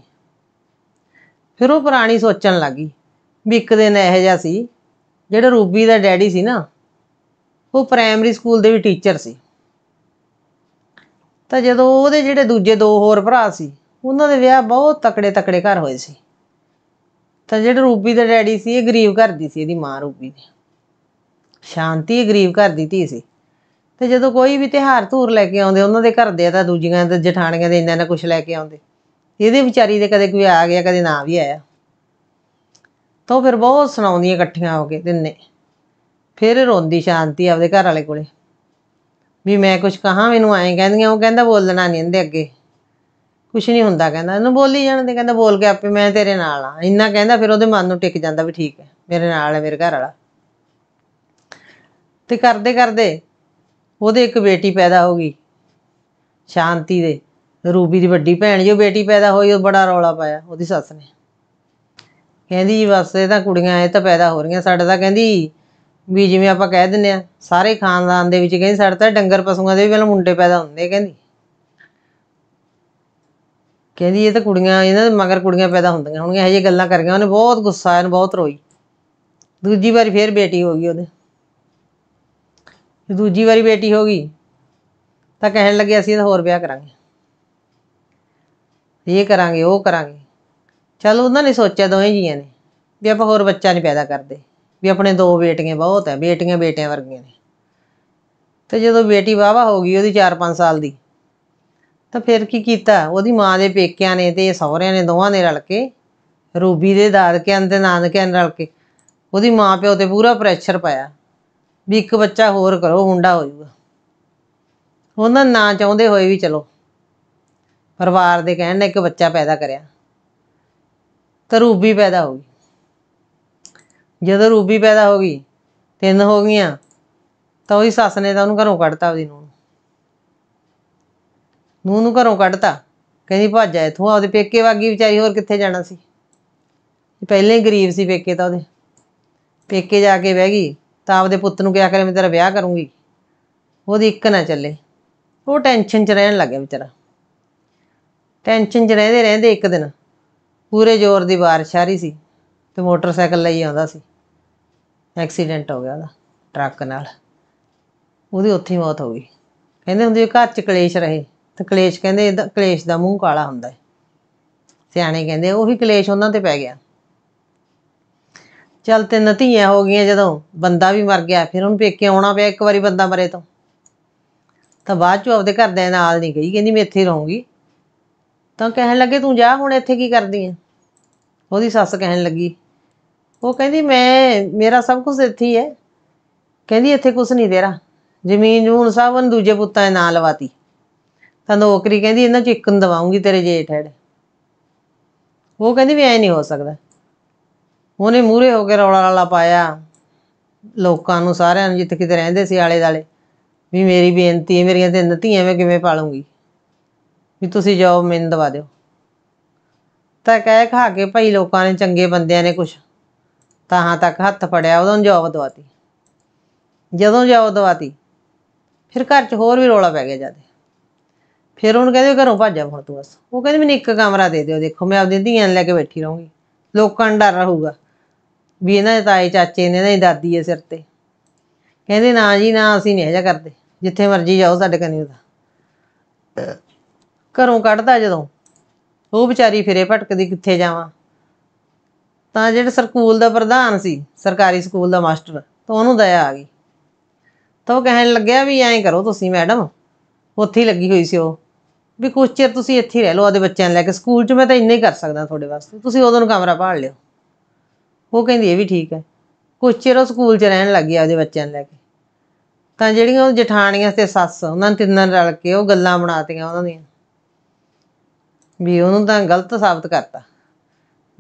Speaker 1: ਫਿਰ ਉਹ ਪੁਰਾਣੀ ਸੋਚਣ ਲੱਗੀ ਵੀ ਇੱਕ ਦਿਨ ਇਹੋ ਜਿਹਾ ਸੀ ਜਿਹੜਾ ਰੂਬੀ ਦਾ ਡੈਡੀ ਸੀ ਨਾ ਉਹ ਪ੍ਰਾਇਮਰੀ ਸਕੂਲ ਦੇ ਵੀ ਟੀਚਰ ਸੀ ਤਾਂ ਜਦੋਂ ਉਹਦੇ ਜਿਹੜੇ ਦੂਜੇ ਦੋ ਹੋਰ ਭਰਾ ਸੀ ਉਹਨਾਂ ਦੇ ਵਿਆਹ ਬਹੁਤ ਤਕੜੇ ਤਕੜੇ ਘਰ ਹੋਏ ਸੀ ਤਾਂ ਜਿਹੜਾ ਰੂਬੀ ਦਾ ਡੈਡੀ ਸੀ ਇਹ ਗਰੀਬ ਘਰ ਦੀ ਸੀ ਇਹਦੀ ਮਾਂ ਰੂਬੀ ਦੀ ਸ਼ਾਂਤੀ ਗਰੀਬ ਘਰ ਦੀ ਧੀ ਸੀ ਤੇ ਜਦੋਂ ਕੋਈ ਵੀ ਤਿਹਾਰ ਧੂਰ ਲੈ ਕੇ ਆਉਂਦੇ ਉਹਨਾਂ ਦੇ ਘਰ ਦੇ ਤਾਂ ਦੂਜੀਆਂ ਤੇ ਜਠਾਣੀਆਂ ਦੇ ਇੰਨਾ ਨਾ ਕੁਝ ਲੈ ਕੇ ਆਉਂਦੇ ਇਹਦੇ ਵਿਚਾਰੀ ਦੇ ਕਦੇ ਕੋਈ ਆ ਗਿਆ ਕਦੇ ਨਾ ਵੀ ਆਇਆ ਤਾਂ ਫਿਰ ਬਹੁਤ ਸੁਣਾਉਂਦੀਆਂ ਇਕੱਠੀਆਂ ਹੋ ਕੇ ਦਿਨੇ ਫਿਰ ਰੋਂਦੀ ਸ਼ਾਂਤੀ ਆਪਦੇ ਘਰ ਵਾਲੇ ਕੋਲੇ ਵੀ ਮੈਂ ਕੁਝ ਕਹਾ ਮੈਨੂੰ ਐਂ ਕਹਿੰਦੀਆਂ ਉਹ ਕਹਿੰਦਾ ਬੋਲਣਾ ਨਹੀਂ ਇਹਦੇ ਅੱਗੇ ਕੁਛ ਨਹੀਂ ਹੁੰਦਾ ਕਹਿੰਦਾ ਇਹਨੂੰ ਬੋਲੀ ਜਾਣ ਦੇ ਕਹਿੰਦਾ ਬੋਲ ਕੇ ਆਪੇ ਮੈਂ ਤੇਰੇ ਨਾਲ ਆ ਇੰਨਾ ਕਹਿੰਦਾ ਫਿਰ ਉਹਦੇ ਮਨ ਨੂੰ ਟਿਕ ਜਾਂਦਾ ਵੀ ਠੀਕ ਹੈ ਮੇਰੇ ਨਾਲ ਹੈ ਮੇਰੇ ਘਰ ਵਾਲਾ ਤੇ ਕਰਦੇ ਕਰਦੇ ਉਹਦੇ ਇੱਕ ਬੇਟੀ ਪੈਦਾ ਹੋ ਗਈ ਸ਼ਾਂਤੀ ਦੇ ਰੂਬੀ ਦੀ ਵੱਡੀ ਭੈਣ ਜੋ ਬੇਟੀ ਪੈਦਾ ਹੋਈ ਉਹ ਬੜਾ ਰੌਲਾ ਪਾਇਆ ਉਹਦੀ ਸੱਸ ਨੇ ਕਹਿੰਦੀ ਬਸ ਇਹ ਤਾਂ ਕੁੜੀਆਂ ਇਹ ਤਾਂ ਪੈਦਾ ਹੋ ਰਹੀਆਂ ਸਾਡੇ ਤਾਂ ਕਹਿੰਦੀ ਵੀ ਜਿਵੇਂ ਆਪਾਂ ਕਹਿ ਦਿੰਨੇ ਆ ਸਾਰੇ ਖਾਨਦਾਨ ਦੇ ਵਿੱਚ ਕਹਿੰਦੀ ਸਾਡੇ ਤਾਂ ਡੰਗਰ ਪਸ਼ੂਆਂ ਦੇ ਵੀ ਪਹਿਲਾਂ ਮੁੰਡੇ ਪੈਦਾ ਹੁੰਦੇ ਕਹਿੰਦੀ ਕਹਿੰਦੀ ਇਹ ਤਾਂ ਕੁੜੀਆਂ ਇਹਨਾਂ ਦੇ ਮਗਰ ਕੁੜੀਆਂ ਪੈਦਾ ਹੁੰਦੀਆਂ ਹੋਣਗੀਆਂ ਜੇ ਗੱਲਾਂ ਕਰ ਗਿਆ ਉਹਨੇ ਬਹੁਤ ਗੁੱਸਾ ਆਇਆ ਬਹੁਤ ਰੋਈ ਦੂਜੀ ਵਾਰੀ ਫੇਰ ਬੇਟੀ ਹੋ ਗਈ ਉਹਦੇ ਦੂਜੀ ਵਾਰੀ ਬੇਟੀ ਹੋ ਗਈ ਤਾਂ ਕਹਿਣ ਲੱਗੇ ਅਸੀਂ ਇਹਦਾ ਹੋਰ ਵਿਆਹ ਕਰਾਂਗੇ ਇਹ ਕਰਾਂਗੇ ਉਹ ਕਰਾਂਗੇ ਚਲ ਉਹਨਾਂ ਨੇ ਸੋਚਿਆ ਦੋਵੇਂ ਜੀਆਂ ਨੇ ਵੀ ਆਪਾਂ ਹੋਰ ਬੱਚਾ ਨਹੀਂ ਪੈਦਾ ਕਰਦੇ ਵੀ ਆਪਣੇ ਦੋ ਬੇਟੀਆਂ ਬਹੁਤ ਹੈ ਬੇਟੀਆਂ ਬੇਟਿਆਂ ਵਰਗੀਆਂ ਨੇ ਤੇ ਜਦੋਂ ਬੇਟੀ ਵਾਵਾ ਹੋ ਗਈ ਉਹਦੀ 4-5 ਸਾਲ ਦੀ ਤਾਂ ਫਿਰ ਕੀ ਕੀਤਾ ਉਹਦੀ ਮਾਂ ਦੇ ਪੇਕਿਆਂ ਨੇ ਤੇ ਸਹੁਰਿਆਂ ਨੇ ਦੋਵਾਂ ਨੇ ਰਲ ਕੇ ਰੂਬੀ ਦੇ ਦਾਦਕਿਆਂ ਤੇ ਨਾਨਕਿਆਂ ਰਲ ਕੇ ਉਹਦੀ ਮਾਂ ਪਿਓ ਤੇ ਪੂਰਾ ਪ੍ਰੈਸ਼ਰ ਪਾਇਆ ਵੀ ਇੱਕ ਬੱਚਾ ਹੋਰ ਕਰੋ ਹੁੰਡਾ ਹੋ ਜਾਊਗਾ ਉਹਨਾਂ ਨਾ ਚਾਹੁੰਦੇ ਹੋਏ ਵੀ ਚਲੋ ਪਰਿਵਾਰ ਦੇ ਕਹਿਣ ਨੇ ਇੱਕ ਬੱਚਾ ਪੈਦਾ ਕਰਿਆ ਤਾਂ ਰੂਬੀ ਪੈਦਾ ਹੋ ਗਈ ਜਦੋਂ ਰੂਬੀ ਪੈਦਾ ਹੋ ਗਈ ਤਿੰਨ ਹੋ ਗਈਆਂ ਤਾਂ ਉਹਦੀ ਸੱਸ ਨੇ ਤਾਂ ਉਹਨੂੰ ਘਰੋਂ ਕੱਢਤਾ ਉਹਦੀ ਨੂੰ ਨੂੰ ਨੂੰ ਘਰੋਂ ਕੱਢਤਾ ਕਹਿੰਦੀ ਭੱਜ ਆ ਇਥੋਂ ਉਹਦੇ ਪੇਕੇ ਵਾਗੀ ਵਿਚਾਰੀ ਹੋਰ ਕਿੱਥੇ ਜਾਣਾ ਸੀ ਪਹਿਲੇ ਹੀ ਗਰੀਬ ਸੀ ਪੇਕੇ ਤਾਂ ਉਹਦੇ ਪੇਕੇ ਜਾ ਕੇ ਬਹਿ ਗਈ ਤਾਂ ਆਪਦੇ ਪੁੱਤ ਨੂੰ ਕਿਹਾ ਕਰੇ ਮੈਂ ਤੇਰਾ ਵਿਆਹ ਕਰੂੰਗੀ ਉਹਦੀ ਇੱਕ ਨਾ ਚੱਲੇ ਉਹ ਟੈਨਸ਼ਨ 'ਚ ਰਹਿਣ ਲੱਗਿਆ ਵਿਚਾਰਾ ਟੈਨਸ਼ਨ 'ਚ ਰਹਿੰਦੇ ਰਹਿੰਦੇ ਇੱਕ ਦਿਨ ਪੂਰੇ ਜ਼ੋਰ ਦੀ ਬਾਰਿਸ਼ ਆ ਰਹੀ ਸੀ ਤੇ ਮੋਟਰਸਾਈਕਲ ਲਈ ਆਉਂਦਾ ਸੀ ਐਕਸੀਡੈਂਟ ਹੋ ਗਿਆ ਉਹਦਾ ਟਰੱਕ ਨਾਲ ਉਹਦੀ ਉੱਥੇ ਹੀ ਮੌਤ ਹੋ ਗਈ ਕਹਿੰਦੇ ਹੁੰਦੇ ਘਰ 'ਚ ਕਲੇਸ਼ ਰਹੇ ਤੇ ਕਲੇਸ਼ ਕਹਿੰਦੇ ਇਹਦਾ ਕਲੇਸ਼ ਦਾ ਮੂੰਹ ਕਾਲਾ ਹੁੰਦਾ ਹੈ ਸਿਆਣੇ ਕਹਿੰਦੇ ਉਹੀ ਕਲੇਸ਼ ਉਹਨਾਂ ਤੇ ਪੈ ਗਿਆ ਚਲ ਤੇ ਨਤੀਆਂ ਹੋ ਗਈਆਂ ਜਦੋਂ ਬੰਦਾ ਵੀ ਮਰ ਗਿਆ ਫਿਰ ਉਹਨੂੰ ਪੇਕੇ ਆਉਣਾ ਪਿਆ ਇੱਕ ਵਾਰੀ ਬੰਦਾ ਮਰੇ ਤੋਂ ਤਾਂ ਬਾਅਦ ਚ ਆਪਦੇ ਘਰਦਿਆਂ ਨਾਲ ਨਹੀਂ ਗਈ ਕਹਿੰਦੀ ਮੈਂ ਇੱਥੇ ਰਹੂੰਗੀ ਤਾਂ ਕਹਿਣ ਲੱਗੇ ਤੂੰ ਜਾ ਹੁਣ ਇੱਥੇ ਕੀ ਕਰਦੀ ਐ ਉਹਦੀ ਸੱਸ ਕਹਿਣ ਲੱਗੀ ਉਹ ਕਹਿੰਦੀ ਮੈਂ ਮੇਰਾ ਸਭ ਕੁਝ ਇੱਥੇ ਹੀ ਹੈ ਕਹਿੰਦੀ ਇੱਥੇ ਕੁਝ ਨਹੀਂ ਤੇਰਾ ਜ਼ਮੀਨ ਜੂਨ ਸਾਹਿਬ ਨੂੰ ਦੂਜੇ ਪੁੱਤਾਂ ਦੇ ਨਾਂ ਲਵਾਤੀ ਤਾਂ ਨੌਕਰੀ ਕਹਿੰਦੀ ਇਹਨਾਂ ਚ ਇੱਕ ਨੂੰ ਦਵਾਉਂਗੀ ਤੇਰੇ ਜੇਠ ਉਹ ਕਹਿੰਦੀ ਵੀ ਐ ਨਹੀਂ ਹੋ ਸਕਦਾ ਉਹਨੇ ਮੂਰੇ ਹੋ ਕੇ ਰੌਲਾ ਰੌਲਾ ਪਾਇਆ ਲੋਕਾਂ ਨੂੰ ਸਾਰਿਆਂ ਨੂੰ ਜਿੱਥੇ ਕਿਤੇ ਰਹਿੰਦੇ ਸੀ ਆਲੇ ਦਾਲੇ ਵੀ ਮੇਰੀ ਬੇਨਤੀ ਹੈ ਮੇਰੀਆਂ ਤਿੰਨ ਧੀਆਂ ਮੈਂ ਕਿਵੇਂ ਪਾਲੂੰਗੀ ਵੀ ਤੁਸੀਂ ਜਾਓ ਮੈਨੂੰ ਦਵਾ ਦਿਓ ਤਾਂ ਕਹਿ ਖਾ ਕੇ ਭਾਈ ਲੋਕਾਂ ਨੇ ਚੰਗੇ ਬੰਦਿਆਂ ਨੇ ਕੁਛ ਹਾਂ ਤੱਕ ਹੱਥ ਫੜਿਆ ਨੂੰ ਜੋਬ ਦਵਾਤੀ ਜਦੋਂ ਜੋਬ ਦਵਾਤੀ ਫਿਰ ਘਰ 'ਚ ਹੋਰ ਵੀ ਰੋਲਾ ਪੈ ਗਿਆ ਜਿਆਦਾ ਫਿਰ ਉਹਨੂੰ ਕਹਿੰਦੇ ਘਰੋਂ ਭੱਜ ਜਾ ਹੁਣ ਤੂੰ ਬਸ ਉਹ ਕਹਿੰਦੀ ਮੈਨੂੰ ਇੱਕ ਕਮਰਾ ਦੇ ਦਿਓ ਦੇਖੋ ਮੈਂ ਆਪਦੀਆਂ ਧੀਆਂ ਨੂੰ ਲੈ ਕੇ ਬੈਠੀ ਰਹੂੰਗੀ ਲੋਕਾਂ ਨੂੰ ਡਰ ਰਹੂਗਾ ਵੀ ਇਹਨਾਂ ਦੇ ਤਾਏ ਚਾਚੇ ਨੇ ਇਹਨਾਂ ਦੀ ਦਾਦੀ ਹੈ ਸਿਰ ਤੇ ਕਹਿੰਦੇ ਨਾ ਜੀ ਨਾ ਅਸੀਂ ਨਹੀਂ ਇਹੋ ਕਰਦੇ ਜਿੱਥੇ ਮਰਜ਼ੀ ਜਾਓ ਸਾਡੇ ਕਨੀ ਉਹਦਾ ਘਰੋਂ ਕੱਢਦਾ ਜਦੋਂ ਉਹ ਵਿਚਾਰੀ ਫਿਰੇ ਭਟਕਦੀ ਕਿੱਥੇ ਜਾਵਾਂ ਤਾਂ ਜਿਹੜਾ ਸਰਕੂਲ ਦਾ ਪ੍ਰਧਾਨ ਸੀ ਸਰਕਾਰੀ ਸਕੂਲ ਦਾ ਮਾਸਟਰ ਤਾਂ ਉਹਨੂੰ ਦਇਆ ਆ ਗਈ ਤਾਂ ਉਹ ਕਹਿਣ ਲੱਗਿਆ ਵੀ ਐਂ ਕਰੋ ਤੁਸੀਂ ਮੈਡਮ ਉੱਥੇ ਹੀ ਲੱਗੀ ਹੋਈ ਸੀ ਉਹ ਵੀ ਕੁਝ ਚਿਰ ਤੁਸੀਂ ਇੱਥੇ ਹੀ ਰਹਿ ਲਓ ਆਦੇ ਬੱਚਿਆਂ ਲੈ ਕੇ ਸਕੂਲ 'ਚ ਮੈਂ ਤਾਂ ਇੰਨੇ ਹੀ ਕਰ ਸਕਦਾ ਤੁਹਾਡੇ ਵਾਸਤੇ ਤੁਸੀਂ ਉਦੋਂ ਨੂੰ ਕਮਰਾ ਭਾਲ ਲਿਓ ਉਹ ਕਹਿੰਦੀ ਇਹ ਵੀ ਠੀਕ ਹੈ ਕੁਝ ਚਿਰ ਉਹ ਸਕੂਲ 'ਚ ਰਹਿਣ ਲੱਗੀ ਆਦੇ ਬੱਚਿਆਂ ਲੈ ਕੇ ਤਾਂ ਜਿਹੜੀਆਂ ਉਹ ਜਠਾਣੀਆਂ ਤੇ ਸੱਸ ਉਹਨਾਂ ਨੇ ਤਿੰਨਾਂ ਰਲ ਕੇ ਉਹ ਗੱਲਾਂ ਬਣਾਤੀਆਂ ਉਹਨਾਂ ਦੀਆਂ ਵੀ ਉਹਨੂੰ ਤਾਂ ਗਲਤ ਸਾਬਤ ਕਰਤਾ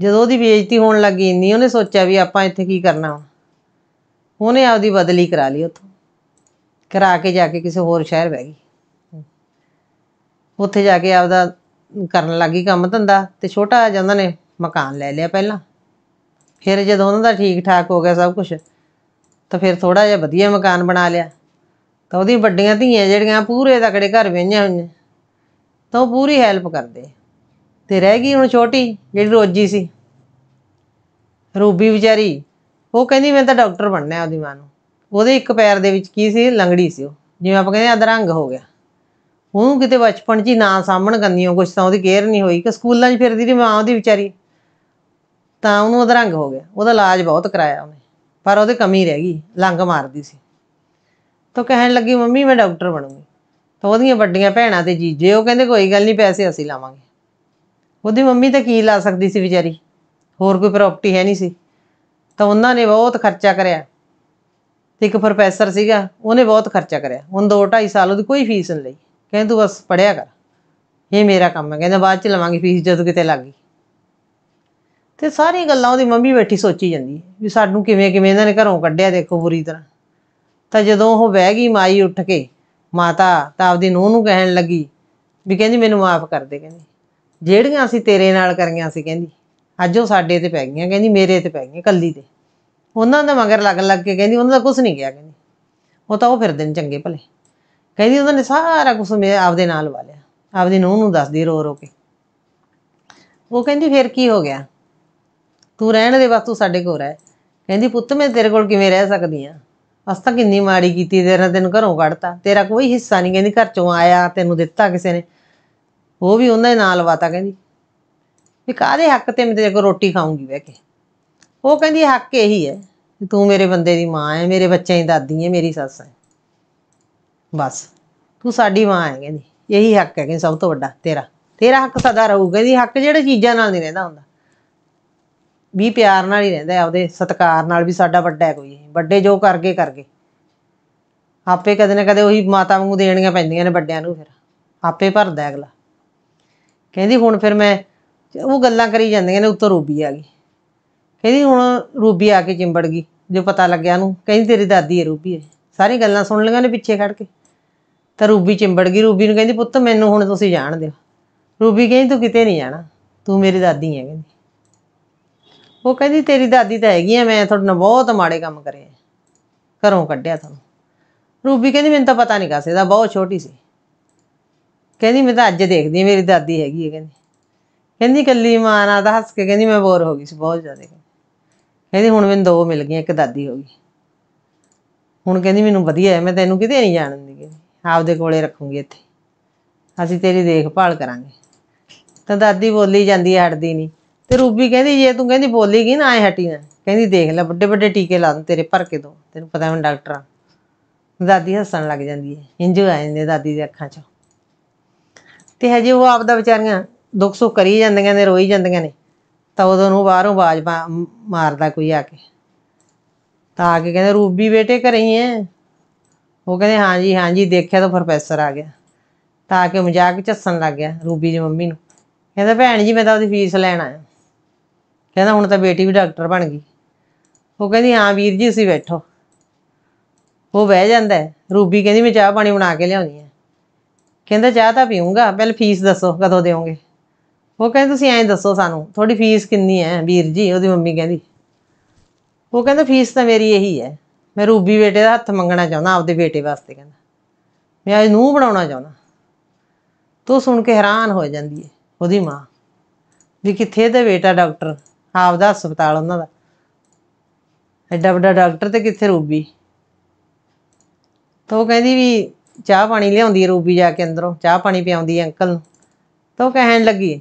Speaker 1: ਜਦੋਂ ਉਹਦੀ ਬੇਇੱਜ਼ਤੀ ਹੋਣ ਲੱਗੀ ਇੰਨੀ ਉਹਨੇ ਸੋਚਿਆ ਵੀ ਆਪਾਂ ਇੱਥੇ ਕੀ ਕਰਨਾ ਉਹਨੇ ਆਪਦੀ ਬਦਲੀ ਕਰਾ ਲਈ ਉੱਥੋਂ ਕਰਾ ਕੇ ਜਾ ਕੇ ਕਿਸੇ ਹੋਰ ਸ਼ਹਿਰ ਬੈ ਗਈ ਉੱਥੇ ਜਾ ਕੇ ਆਪਦਾ ਕਰਨ ਲੱਗੀ ਕੰਮ ਧੰਦਾ ਤੇ ਛੋਟਾ ਜਿਹਾ ਉਹਨਾਂ ਨੇ ਮਕਾਨ ਲੈ ਲਿਆ ਪਹਿਲਾਂ ਫਿਰ ਜਦੋਂ ਉਹਨਾਂ ਦਾ ਠੀਕ ਠਾਕ ਹੋ ਗਿਆ ਸਭ ਕੁਝ ਤਾਂ ਫਿਰ ਥੋੜਾ ਜਿਹਾ ਵਧੀਆ ਮਕਾਨ ਬਣਾ ਲਿਆ ਤਾਂ ਉਹਦੀ ਵੱਡੀਆਂ ਧੀਆਂ ਜਿਹੜੀਆਂ ਪੂਰੇ ਤਕੜੇ ਘਰ ਵਿਆਹੀਆਂ ਹੋਈਆਂ ਤਾਂ ਉਹ ਪੂਰੀ ਹੈਲਪ ਕਰਦੇ ਤੇ ਰਹਿ ਗਈ ਹੁਣ ਛੋਟੀ ਜਿਹੜੀ ਰੋਜੀ ਸੀ ਰੂਬੀ ਵਿਚਾਰੀ ਉਹ ਕਹਿੰਦੀ ਮੈਂ ਤਾਂ ਡਾਕਟਰ ਬਣਨਾ ਹੈ ਉਹਦੀ ਮਾਂ ਨੂੰ ਉਹਦੇ ਇੱਕ ਪੈਰ ਦੇ ਵਿੱਚ ਕੀ ਸੀ ਲੰਗੜੀ ਸੀ ਉਹ ਜਿਵੇਂ ਆਪਾਂ ਕਹਿੰਦੇ ਅਧਰੰਗ ਹੋ ਗਿਆ ਉਹਨੂੰ ਕਿਤੇ ਬਚਪਨ 'ਚ ਹੀ ਨਾ ਸਾਹਮਣ ਕਰਨੀਓ ਕੁਛ ਤਾਂ ਉਹਦੀ ਕੇਅਰ ਨਹੀਂ ਹੋਈ ਕਿ ਸਕੂਲਾਂ 'ਚ ਫਿਰਦੀ ਰਹੀ ਮਾਂ ਉਹਦੀ ਵਿਚਾਰੀ ਤਾਂ ਉਹਨੂੰ ਉਹਦਾ ਰੰਗ ਹੋ ਗਿਆ ਉਹਦਾ ਇਲਾਜ ਬਹੁਤ ਕਰਾਇਆ ਉਹਨੇ ਪਰ ਉਹਦੇ ਕਮੀ ਰਹਿ ਗਈ ਲੰਗ ਮਾਰਦੀ ਸੀ ਤਾਂ ਕਹਿਣ ਲੱਗੀ ਮੰਮੀ ਮੈਂ ਡਾਕਟਰ ਬਣੂੰਗੀ ਤਾਂ ਉਹਦੀਆਂ ਵੱਡੀਆਂ ਭੈਣਾਂ ਤੇ ਜੀਜੇ ਉਹ ਕਹਿੰਦੇ ਕੋਈ ਗੱਲ ਨਹੀਂ ਪੈਸੇ ਅਸੀਂ ਲਾਵਾਂਗੇ ਉਹਦੀ ਮੰਮੀ ਤਾਂ ਕੀ ਲਾ ਸਕਦੀ ਸੀ ਵਿਚਾਰੀ ਹੋਰ ਕੋਈ ਪ੍ਰਾਪਰਟੀ ਹੈ ਨਹੀਂ ਸੀ ਤਾਂ ਉਹਨਾਂ ਨੇ ਬਹੁਤ ਖਰਚਾ ਕਰਿਆ ਇੱਕ ਪ੍ਰੋਫੈਸਰ ਸੀਗਾ ਉਹਨੇ ਬਹੁਤ ਖਰਚਾ ਕਰਿਆ ਹੁਣ 2 2.5 ਸਾਲ ਉਹਦੀ ਕੋਈ ਫੀਸ ਨਹੀਂ ਲਈ ਕਹਿੰਦੇ ਤੂੰ ਬਸ ਪੜਿਆ ਕਰ ਇਹ ਮੇਰਾ ਕੰਮ ਹੈ ਕਹਿੰਦੇ ਬਾਅਦ ਚ ਲਵਾਂਗੀ ਫੀਸ ਜਦੋਂ ਕਿਤੇ ਲੱਗ ਗਈ ਤੇ ਸਾਰੀਆਂ ਗੱਲਾਂ ਉਹਦੀ ਮੰਮੀ ਬੈਠੀ ਸੋਚੀ ਜਾਂਦੀ ਵੀ ਸਾਨੂੰ ਕਿਵੇਂ ਕਿਵੇਂ ਇਹਨਾਂ ਨੇ ਘਰੋਂ ਕੱਢਿਆ ਦੇਖੋ ਬੁਰੀ ਤਰ੍ਹਾਂ ਤਾਂ ਜਦੋਂ ਉਹ ਬਹਿ ਗਈ ਮਾਈ ਉੱਠ ਕੇ ਮਾਤਾ ਤਾਂ ਆਪਦੀ ਨੂੰਹ ਨੂੰ ਕਹਿਣ ਲੱਗੀ ਵੀ ਕਹਿੰਦੀ ਮੈਨੂੰ ਮਾਫ ਕਰ ਦੇ ਕਹਿੰਦੀ ਜਿਹੜੀਆਂ ਅਸੀਂ ਤੇਰੇ ਨਾਲ ਕਰੀਆਂ ਸੀ ਕਹਿੰਦੀ ਅੱਜ ਉਹ ਸਾਡੇ ਤੇ ਪੈ ਗਈਆਂ ਕਹਿੰਦੀ ਮੇਰੇ ਤੇ ਪੈ ਗਈਆਂ ਕੱਲੀ ਤੇ ਉਹਨਾਂ ਦਾ ਮਗਰ ਲੱਗ ਲੱਗ ਕੇ ਕਹਿੰਦੀ ਉਹਨਾਂ ਦਾ ਕੁਝ ਨਹੀਂ ਗਿਆ ਕਹਿੰਦੀ ਉਹ ਤਾਂ ਉਹ ਫਿਰ ਦਿਨ ਚੰਗੇ ਭਲੇ ਕਹਿੰਦੀ ਉਹਨਾਂ ਨੇ ਸਾਰਾ ਕੁਝ ਮੇਰੇ ਆਪਦੇ ਨਾਲ ਵਾਲਿਆ ਆਪਦੀ ਨੂੰ ਨੂੰ ਦੱਸਦੀ ਰੋ ਰੋ ਕੇ ਉਹ ਕਹਿੰਦੀ ਫੇਰ ਕੀ ਹੋ ਗਿਆ ਤੂੰ ਰਹਿਣ ਦੇ ਵਾਸਤੇ ਸਾਡੇ ਕੋਲ ਹੈ ਕਹਿੰਦੀ ਪੁੱਤ ਮੈਂ ਤੇਰੇ ਕੋਲ ਕਿਵੇਂ ਰਹਿ ਸਕਦੀ ਆ ਅਸ ਤਾਂ ਕਿੰਨੀ ਮਾੜੀ ਕੀਤੀ ਤੇਰਾ ਤੈਨੂੰ ਘਰੋਂ ਕੱਢਤਾ ਤੇਰਾ ਕੋਈ ਹਿੱਸਾ ਨਹੀਂ ਕਹਿੰਦੀ ਘਰ ਚੋਂ ਆਇਆ ਤੈਨੂੰ ਦਿੱਤਾ ਕਿਸੇ ਨੇ ਉਹ ਵੀ ਉਹਨਾਂ ਦੇ ਨਾਲ ਵਾਤਾ ਕਹਿੰਦੀ ਵੀ ਕਾਦੇ ਹੱਕ ਤੇ ਮੈਂ ਤੇਰੇ ਕੋਲ ਰੋਟੀ ਖਾਉਂਗੀ ਬਹਿ ਕੇ ਉਹ ਕਹਿੰਦੀ ਹੱਕ ਇਹੀ ਹੈ ਤੂੰ ਮੇਰੇ ਬੰਦੇ ਦੀ ਮਾਂ ਹੈ ਮੇਰੇ ਬੱਚਿਆਂ ਦੀ ਦਾਦੀ ਹੈ ਮੇਰੀ ਸੱਸ ਹੈ ਬਸ ਤੂੰ ਸਾਡੀ ਮਾਂ ਹੈ ਕਹਿੰਦੀ ਇਹੀ ਹੱਕ ਹੈ ਕਹਿੰਦੀ ਸਭ ਤੋਂ ਵੱਡਾ ਤੇਰਾ ਤੇਰਾ ਹੱਕ ਸਦਾ ਰਹੂਗਾ ਕਹਿੰਦੀ ਹੱਕ ਜਿਹੜੇ ਚੀਜ਼ਾਂ ਨਾਲ ਨਹੀਂ ਰਹਿੰਦਾ ਹੁੰਦਾ ਵੀ ਪਿਆਰ ਨਾਲ ਹੀ ਰਹਿੰਦਾ ਆਪਦੇ ਸਤਕਾਰ ਨਾਲ ਵੀ ਸਾਡਾ ਵੱਡਾ ਹੈ ਕੋਈ ਵੱਡੇ ਜੋ ਕਰਗੇ ਕਰਗੇ ਆਪੇ ਕਦੇ ਨਾ ਕਦੇ ਉਹੀ ਮਾਤਾ ਵਾਂਗੂ ਦੇਣੀਆਂ ਪੈਂਦੀਆਂ ਨੇ ਵੱਡਿਆਂ ਨੂੰ ਫਿਰ ਆਪੇ ਭਰਦਾ ਅਗਲਾ ਕਹਿੰਦੀ ਹੁਣ ਫਿਰ ਮੈਂ ਉਹ ਗੱਲਾਂ ਕਰੀ ਜਾਂਦੀਆਂ ਨੇ ਉੱਤੋਂ ਰੂਬੀ ਆ ਗਈ ਕਹਿੰਦੀ ਹੁਣ ਰੂਬੀ ਆ ਕੇ ਚਿੰਬੜ ਗਈ ਜੋ ਪਤਾ ਲੱਗਿਆ ਨੂੰ ਕਹਿੰਦੀ ਤੇਰੀ ਦਾਦੀ ਹੈ ਰੂਬੀ ਹੈ ਸਾਰੀ ਗੱਲਾਂ ਸੁਣ ਲਈਆਂ ਨੇ ਪਿੱਛੇ ਖੜ ਕੇ ਤਾਂ ਰੂਬੀ ਚਿੰਬੜ ਗਈ ਰੂਬੀ ਨੂੰ ਕਹਿੰਦੀ ਪੁੱਤ ਮੈਨੂੰ ਹੁਣ ਤੁਸੀਂ ਜਾਣ ਦਿਓ ਰੂਬੀ ਕਹਿੰਦੀ ਤੂੰ ਕਿਤੇ ਨਹੀਂ ਜਾਣਾ ਤੂੰ ਮੇਰੀ ਦਾਦੀ ਹੈ ਕਹਿੰਦੀ ਉਹ ਕਹਿੰਦੀ ਤੇਰੀ ਦਾਦੀ ਤਾਂ ਹੈਗੀ ਆ ਮੈਂ ਤੁਹਾਡੇ ਨਾਲ ਬਹੁਤ ਮਾੜੇ ਕੰਮ ਕਰੇ ਘਰੋਂ ਕੱਢਿਆ ਤੁਹਾਨੂੰ ਰੂਬੀ ਕਹਿੰਦੀ ਮੈਨੂੰ ਤਾਂ ਪਤਾ ਨਹੀਂ ਕਾਸੇ ਦਾ ਬਹੁਤ ਛੋਟੀ ਸੀ ਕਹਿੰਦੀ ਮੈਂ ਤਾਂ ਅੱਜ ਦੇਖਦੀ ਮੇਰੀ ਦਾਦੀ ਹੈਗੀ ਹੈ ਕਹਿੰਦੀ ਕਹਿੰਦੀ ਕੱਲੀ ਮਾਂ ਨਾਲ ਤਾਂ ਹੱਸ ਕੇ ਕਹਿੰਦੀ ਮੈਂ ਬੋਰ ਹੋ ਗਈ ਸੀ ਬਹੁਤ ਜ਼ਿਆਦਾ ਕਹਿੰਦੀ ਹੁਣ ਮੈਨੂੰ ਦੋ ਮਿਲ ਗਈਆਂ ਇੱਕ ਦਾਦੀ ਹੋ ਗਈ ਹੁਣ ਕਹਿੰਦੀ ਮੈਨੂੰ ਵਧੀਆ ਹੈ ਮੈਂ ਤੈਨੂੰ ਕਿਤੇ ਨਹੀਂ ਜਾਣ ਦਿੰਦੀ ਆਪਦੇ ਕੋਲੇ ਰੱਖੂੰਗੀ ਇੱਥੇ ਅਸੀਂ ਤੇਰੀ ਦੇਖਭਾਲ ਕਰਾਂਗੇ ਤਾਂ ਦਾਦੀ ਬੋਲੀ ਜਾਂਦੀ ਹੈ ਹਟਦੀ ਨਹੀਂ ਤੇ ਰੂਬੀ ਕਹਿੰਦੀ ਜੇ ਤੂੰ ਕਹਿੰਦੀ ਬੋਲੀਗੀ ਨਾ ਐ ਹਟੀ ਨਾ ਕਹਿੰਦੀ ਦੇਖ ਲੈ ਵੱਡੇ ਵੱਡੇ ਟੀਕੇ ਲਾ ਦੂੰ ਤੇਰੇ ਭਰ ਕੇ ਦੋ ਤੈਨੂੰ ਪਤਾ ਮੈਂ ਡਾਕਟਰ ਆ ਦਾਦੀ ਹੱਸਣ ਲੱਗ ਜਾਂਦੀ ਹੈ ਇੰਜੋ ਆ ਜਾਂਦੇ ਦਾਦੀ ਦੇ ਅੱਖਾਂ 'ਚ ਤੇ ਹਜੇ ਉਹ ਆਪਦਾ ਵਿਚਾਰੀਆਂ ਦੁੱਖ ਸੁੱਖ ਕਰੀ ਜਾਂਦੀਆਂ ਨੇ ਰੋਈ ਜਾਂਦੀਆਂ ਨੇ ਤਾਂ ਉਦੋਂ ਨੂੰ ਬਾਹਰੋਂ ਆਵਾਜ਼ ਮਾਰਦਾ ਕੋਈ ਆ ਕੇ ਤਾਂ ਆ ਕੇ ਕਹਿੰਦਾ ਰੂਬੀ ਬੇਟੇ ਘਰੇ ਹੀ ਐ ਉਹ ਕਹਿੰਦੇ ਹਾਂਜੀ ਹਾਂਜੀ ਦੇਖਿਆ ਤਾਂ ਪ੍ਰੋਫੈਸਰ ਆ ਗਿਆ ਤਾਂ ਕਿ ਮਜ਼ਾਕ ਚ ਹੱਸਣ ਲੱਗ ਗਿਆ ਰੂਬੀ ਦੀ ਮੰਮੀ ਨੂੰ ਕਹਿੰਦਾ ਭੈਣ ਜੀ ਮੈਂ ਤਾਂ ਉਹਦੀ ਫੀਸ ਲੈਣ ਆਇਆ ਕਹਿੰਦਾ ਹੁਣ ਤਾਂ ਬੇਟੀ ਵੀ ਡਾਕਟਰ ਬਣ ਗਈ ਉਹ ਕਹਿੰਦੀ ਹਾਂ ਵੀਰ ਜੀ ਤੁਸੀਂ ਬੈਠੋ ਉਹ ਬਹਿ ਜਾਂਦਾ ਰੂਬੀ ਕਹਿੰਦੀ ਮੈਂ ਚਾਹ ਪਾਣੀ ਬਣਾ ਕੇ ਲਿਆਉਣੀ ਹੈ ਕਹਿੰਦਾ ਚਾਹ ਤਾਂ ਪੀਊਂਗਾ ਪਹਿਲਾਂ ਫੀਸ ਦੱਸੋ ਕਦੋਂ ਦੇਵੋਗੇ ਉਹ ਕਹਿੰਦੇ ਤੁਸੀਂ ਐਂ ਦੱਸੋ ਸਾਨੂੰ ਤੁਹਾਡੀ ਫੀਸ ਕਿੰਨੀ ਹੈ ਵੀਰ ਜੀ ਉਹਦੀ ਮੰਮੀ ਕਹਿੰਦੀ ਉਹ ਕਹਿੰਦਾ ਫੀਸ ਤਾਂ ਮੇਰੀ ਇਹੀ ਹੈ ਮੈਂ ਰੂਬੀ ਬੇਟੇ ਦਾ ਹੱਥ ਮੰਗਣਾ ਚਾਹੁੰਦਾ ਆਪਦੇ ਬੇਟੇ ਵਾਸਤੇ ਕਹਿੰਦਾ ਮੈਂ ਅੱਜ ਨੂੰ ਬਣਾਉਣਾ ਚਾਹੁੰਦਾ ਤੂੰ ਸੁਣ ਕੇ ਹੈਰਾਨ ਹੋ ਜਾਂਦੀ ਹੈ ਉਹਦੀ ਮਾਂ ਵੀ ਕਿੱਥੇ ਦਾ ਬੇਟਾ ਡਾਕਟਰ ਆਪਦਾ ਹਸਪਤਾਲ ਉਹਨਾਂ ਦਾ ਐਡਾ ਵੱਡਾ ਡਾਕਟਰ ਤੇ ਕਿੱਥੇ ਰੂਬੀ ਤੋ ਕਹਿੰਦੀ ਵੀ ਚਾਹ ਪਾਣੀ ਲਿਆਉਂਦੀ ਰੂਬੀ ਜਾ ਕੇ ਅੰਦਰੋਂ ਚਾਹ ਪਾਣੀ ਪਿਆਉਂਦੀ ਅੰਕਲ ਨੂੰ ਤਾਂ ਕਹਿਣ ਲੱਗੀ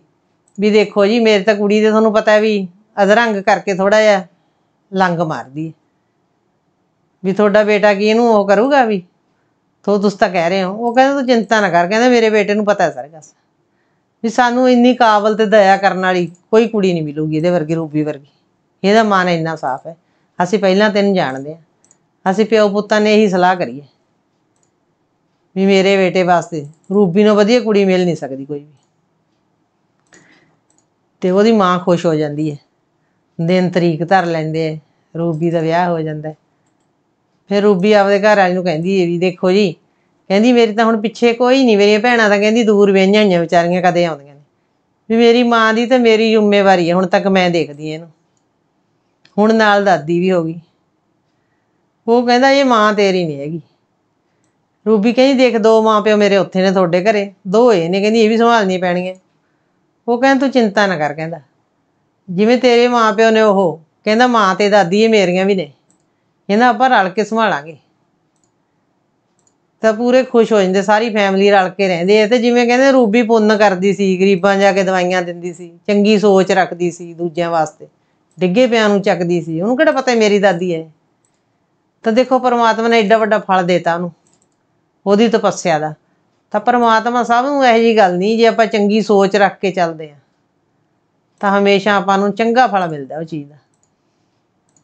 Speaker 1: ਵੀ ਦੇਖੋ ਜੀ ਮੇਰੇ ਤਾਂ ਕੁੜੀ ਦੇ ਤੁਹਾਨੂੰ ਪਤਾ ਵੀ ਅਧਰੰਗ ਕਰਕੇ ਥੋੜਾ ਜਿਹਾ ਲੰਗ ਮਾਰਦੀ ਵੀ ਤੁਹਾਡਾ ਬੇਟਾ ਕੀ ਇਹਨੂੰ ਉਹ ਕਰੂਗਾ ਵੀ ਤੋ ਤੁਸੀਂ ਤਾਂ ਕਹਿ ਰਹੇ ਹੋ ਉਹ ਕਹਿੰਦਾ ਤੂੰ ਚਿੰਤਾ ਨਾ ਕਰ ਕਹਿੰਦਾ ਮੇਰੇ ਬੇਟੇ ਨੂੰ ਪਤਾ ਹੈ ਸਾਰਾ ਵੀ ਸਾਨੂੰ ਇੰਨੀ ਕਾਬਲ ਤੇ ਦਇਆ ਕਰਨ ਵਾਲੀ ਕੋਈ ਕੁੜੀ ਨਹੀਂ ਮਿਲੂਗੀ ਇਹਦੇ ਵਰਗੀ ਰੂਬੀ ਵਰਗੀ ਇਹਦਾ ਮਨ ਇੰਨਾ ਸਾਫ਼ ਹੈ ਅਸੀਂ ਪਹਿਲਾਂ ਤੈਨੂੰ ਜਾਣਦੇ ਆ ਅਸੀਂ ਪਿਓ ਪੁੱਤਾਂ ਨੇ ਇਹੀ ਸਲਾਹ ਕਰੀਏ ਵੀ ਮੇਰੇ ਬੇਟੇ ਵਾਸਤੇ ਰੂਬੀ ਨੂੰ ਵਧੀਆ ਕੁੜੀ ਮਿਲ ਨਹੀਂ ਸਕਦੀ ਕੋਈ ਵੀ ਤੇ ਉਹਦੀ ਮਾਂ ਖੁਸ਼ ਹੋ ਜਾਂਦੀ ਹੈ ਦਿਨ ਤਰੀਕ ਧਰ ਲੈਂਦੇ ਰੂਬੀ ਦਾ ਵਿਆਹ ਹੋ ਜਾਂਦਾ ਫਿਰ ਰੂਬੀ ਆਪਦੇ ਘਰ ਵਾਲੀ ਨੂੰ ਕਹਿੰਦੀ ਏ ਵੀ ਦੇਖੋ ਜੀ ਕਹਿੰਦੀ ਮੇਰੀ ਤਾਂ ਹੁਣ ਪਿੱਛੇ ਕੋਈ ਨਹੀਂ ਮੇਰੀਆਂ ਭੈਣਾਂ ਤਾਂ ਕਹਿੰਦੀ ਦੂਰ ਵਿਆਹੀਆਂ ਹੋਈਆਂ ਵਿਚਾਰੀਆਂ ਕਦੇ ਆਉਂਦੀਆਂ ਨੇ ਵੀ ਮੇਰੀ ਮਾਂ ਦੀ ਤਾਂ ਮੇਰੀ ਜ਼ਿੰਮੇਵਾਰੀ ਹੈ ਹੁਣ ਤੱਕ ਮੈਂ ਦੇਖਦੀ ਇਹਨੂੰ ਹੁਣ ਨਾਲ ਦਾਦੀ ਵੀ ਹੋ ਗਈ ਉਹ ਕਹਿੰਦਾ ਇਹ ਮਾਂ ਤੇਰੀ ਨਹੀਂ ਹੈਗੀ ਰੂਬੀ ਕਹਿੰਦੀ ਦੇਖ ਦੋ ਮਾਂ ਪਿਓ ਮੇਰੇ ਉੱਥੇ ਨੇ ਤੁਹਾਡੇ ਘਰੇ ਦੋ ਏ ਨੇ ਕਹਿੰਦੀ ਇਹ ਵੀ ਸੰਭਾਲਣੀ ਹੈ ਉਹ ਕਹਿੰਦਾ ਤੂੰ ਚਿੰਤਾ ਨਾ ਕਰ ਕਹਿੰਦਾ ਜਿਵੇਂ ਤੇਰੇ ਮਾਂ ਪਿਓ ਨੇ ਉਹ ਕਹਿੰਦਾ ਮਾਂ ਤੇ ਦਾਦੀ ਇਹ ਮੇਰੀਆਂ ਵੀ ਨੇ ਇਹਨਾਂ ਆਪਾਂ ਰਲ ਕੇ ਸੰਭਾਲਾਂਗੇ ਤਾਂ ਪੂਰੇ ਖੁਸ਼ ਹੋ ਜਾਂਦੇ ਸਾਰੀ ਫੈਮਿਲੀ ਰਲ ਕੇ ਰਹਿੰਦੇ ਆ ਤੇ ਜਿਵੇਂ ਕਹਿੰਦੇ ਰੂਬੀ ਪੁੰਨ ਕਰਦੀ ਸੀ ਗਰੀਬਾਂ ਜਾ ਕੇ ਦਵਾਈਆਂ ਦਿੰਦੀ ਸੀ ਚੰਗੀ ਸੋਚ ਰੱਖਦੀ ਸੀ ਦੂਜਿਆਂ ਵਾਸਤੇ ਡਿੱਗੇ ਪਿਆਂ ਨੂੰ ਚੱਕਦੀ ਸੀ ਉਹਨੂੰ ਕਿਹੜਾ ਪਤਾ ਮੇਰੀ ਦਾਦੀ ਐ ਤਾਂ ਦੇਖੋ ਪਰਮਾਤਮਾ ਨੇ ਐਡਾ ਵੱਡਾ ਫਲ ਦਿੱਤਾ ਉਹਨੂੰ ਉਹਦੀ ਤਪੱਸਿਆ ਦਾ ਤਾਂ ਪਰਮਾਤਮਾ ਸਭ ਨੂੰ ਇਹੋ ਜੀ ਗੱਲ ਨਹੀਂ ਜੇ ਆਪਾਂ ਚੰਗੀ ਸੋਚ ਰੱਖ ਕੇ ਚੱਲਦੇ ਆ ਤਾਂ ਹਮੇਸ਼ਾ ਆਪਾਂ ਨੂੰ ਚੰਗਾ ਫਲ ਮਿਲਦਾ ਉਹ ਚੀਜ਼ ਦਾ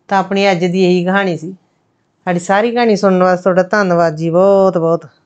Speaker 1: ਤਾਂ ਆਪਣੀ ਅੱਜ ਦੀ ਇਹੀ ਕਹਾਣੀ ਸੀ ਸਾਡੀ ਸਾਰੀ ਕਹਾਣੀ ਸੁਣਨ ਵਾਸਤੇ ਤੁਹਾਡਾ ਧੰਨਵਾਦ ਜੀ ਬਹੁਤ ਬਹੁਤ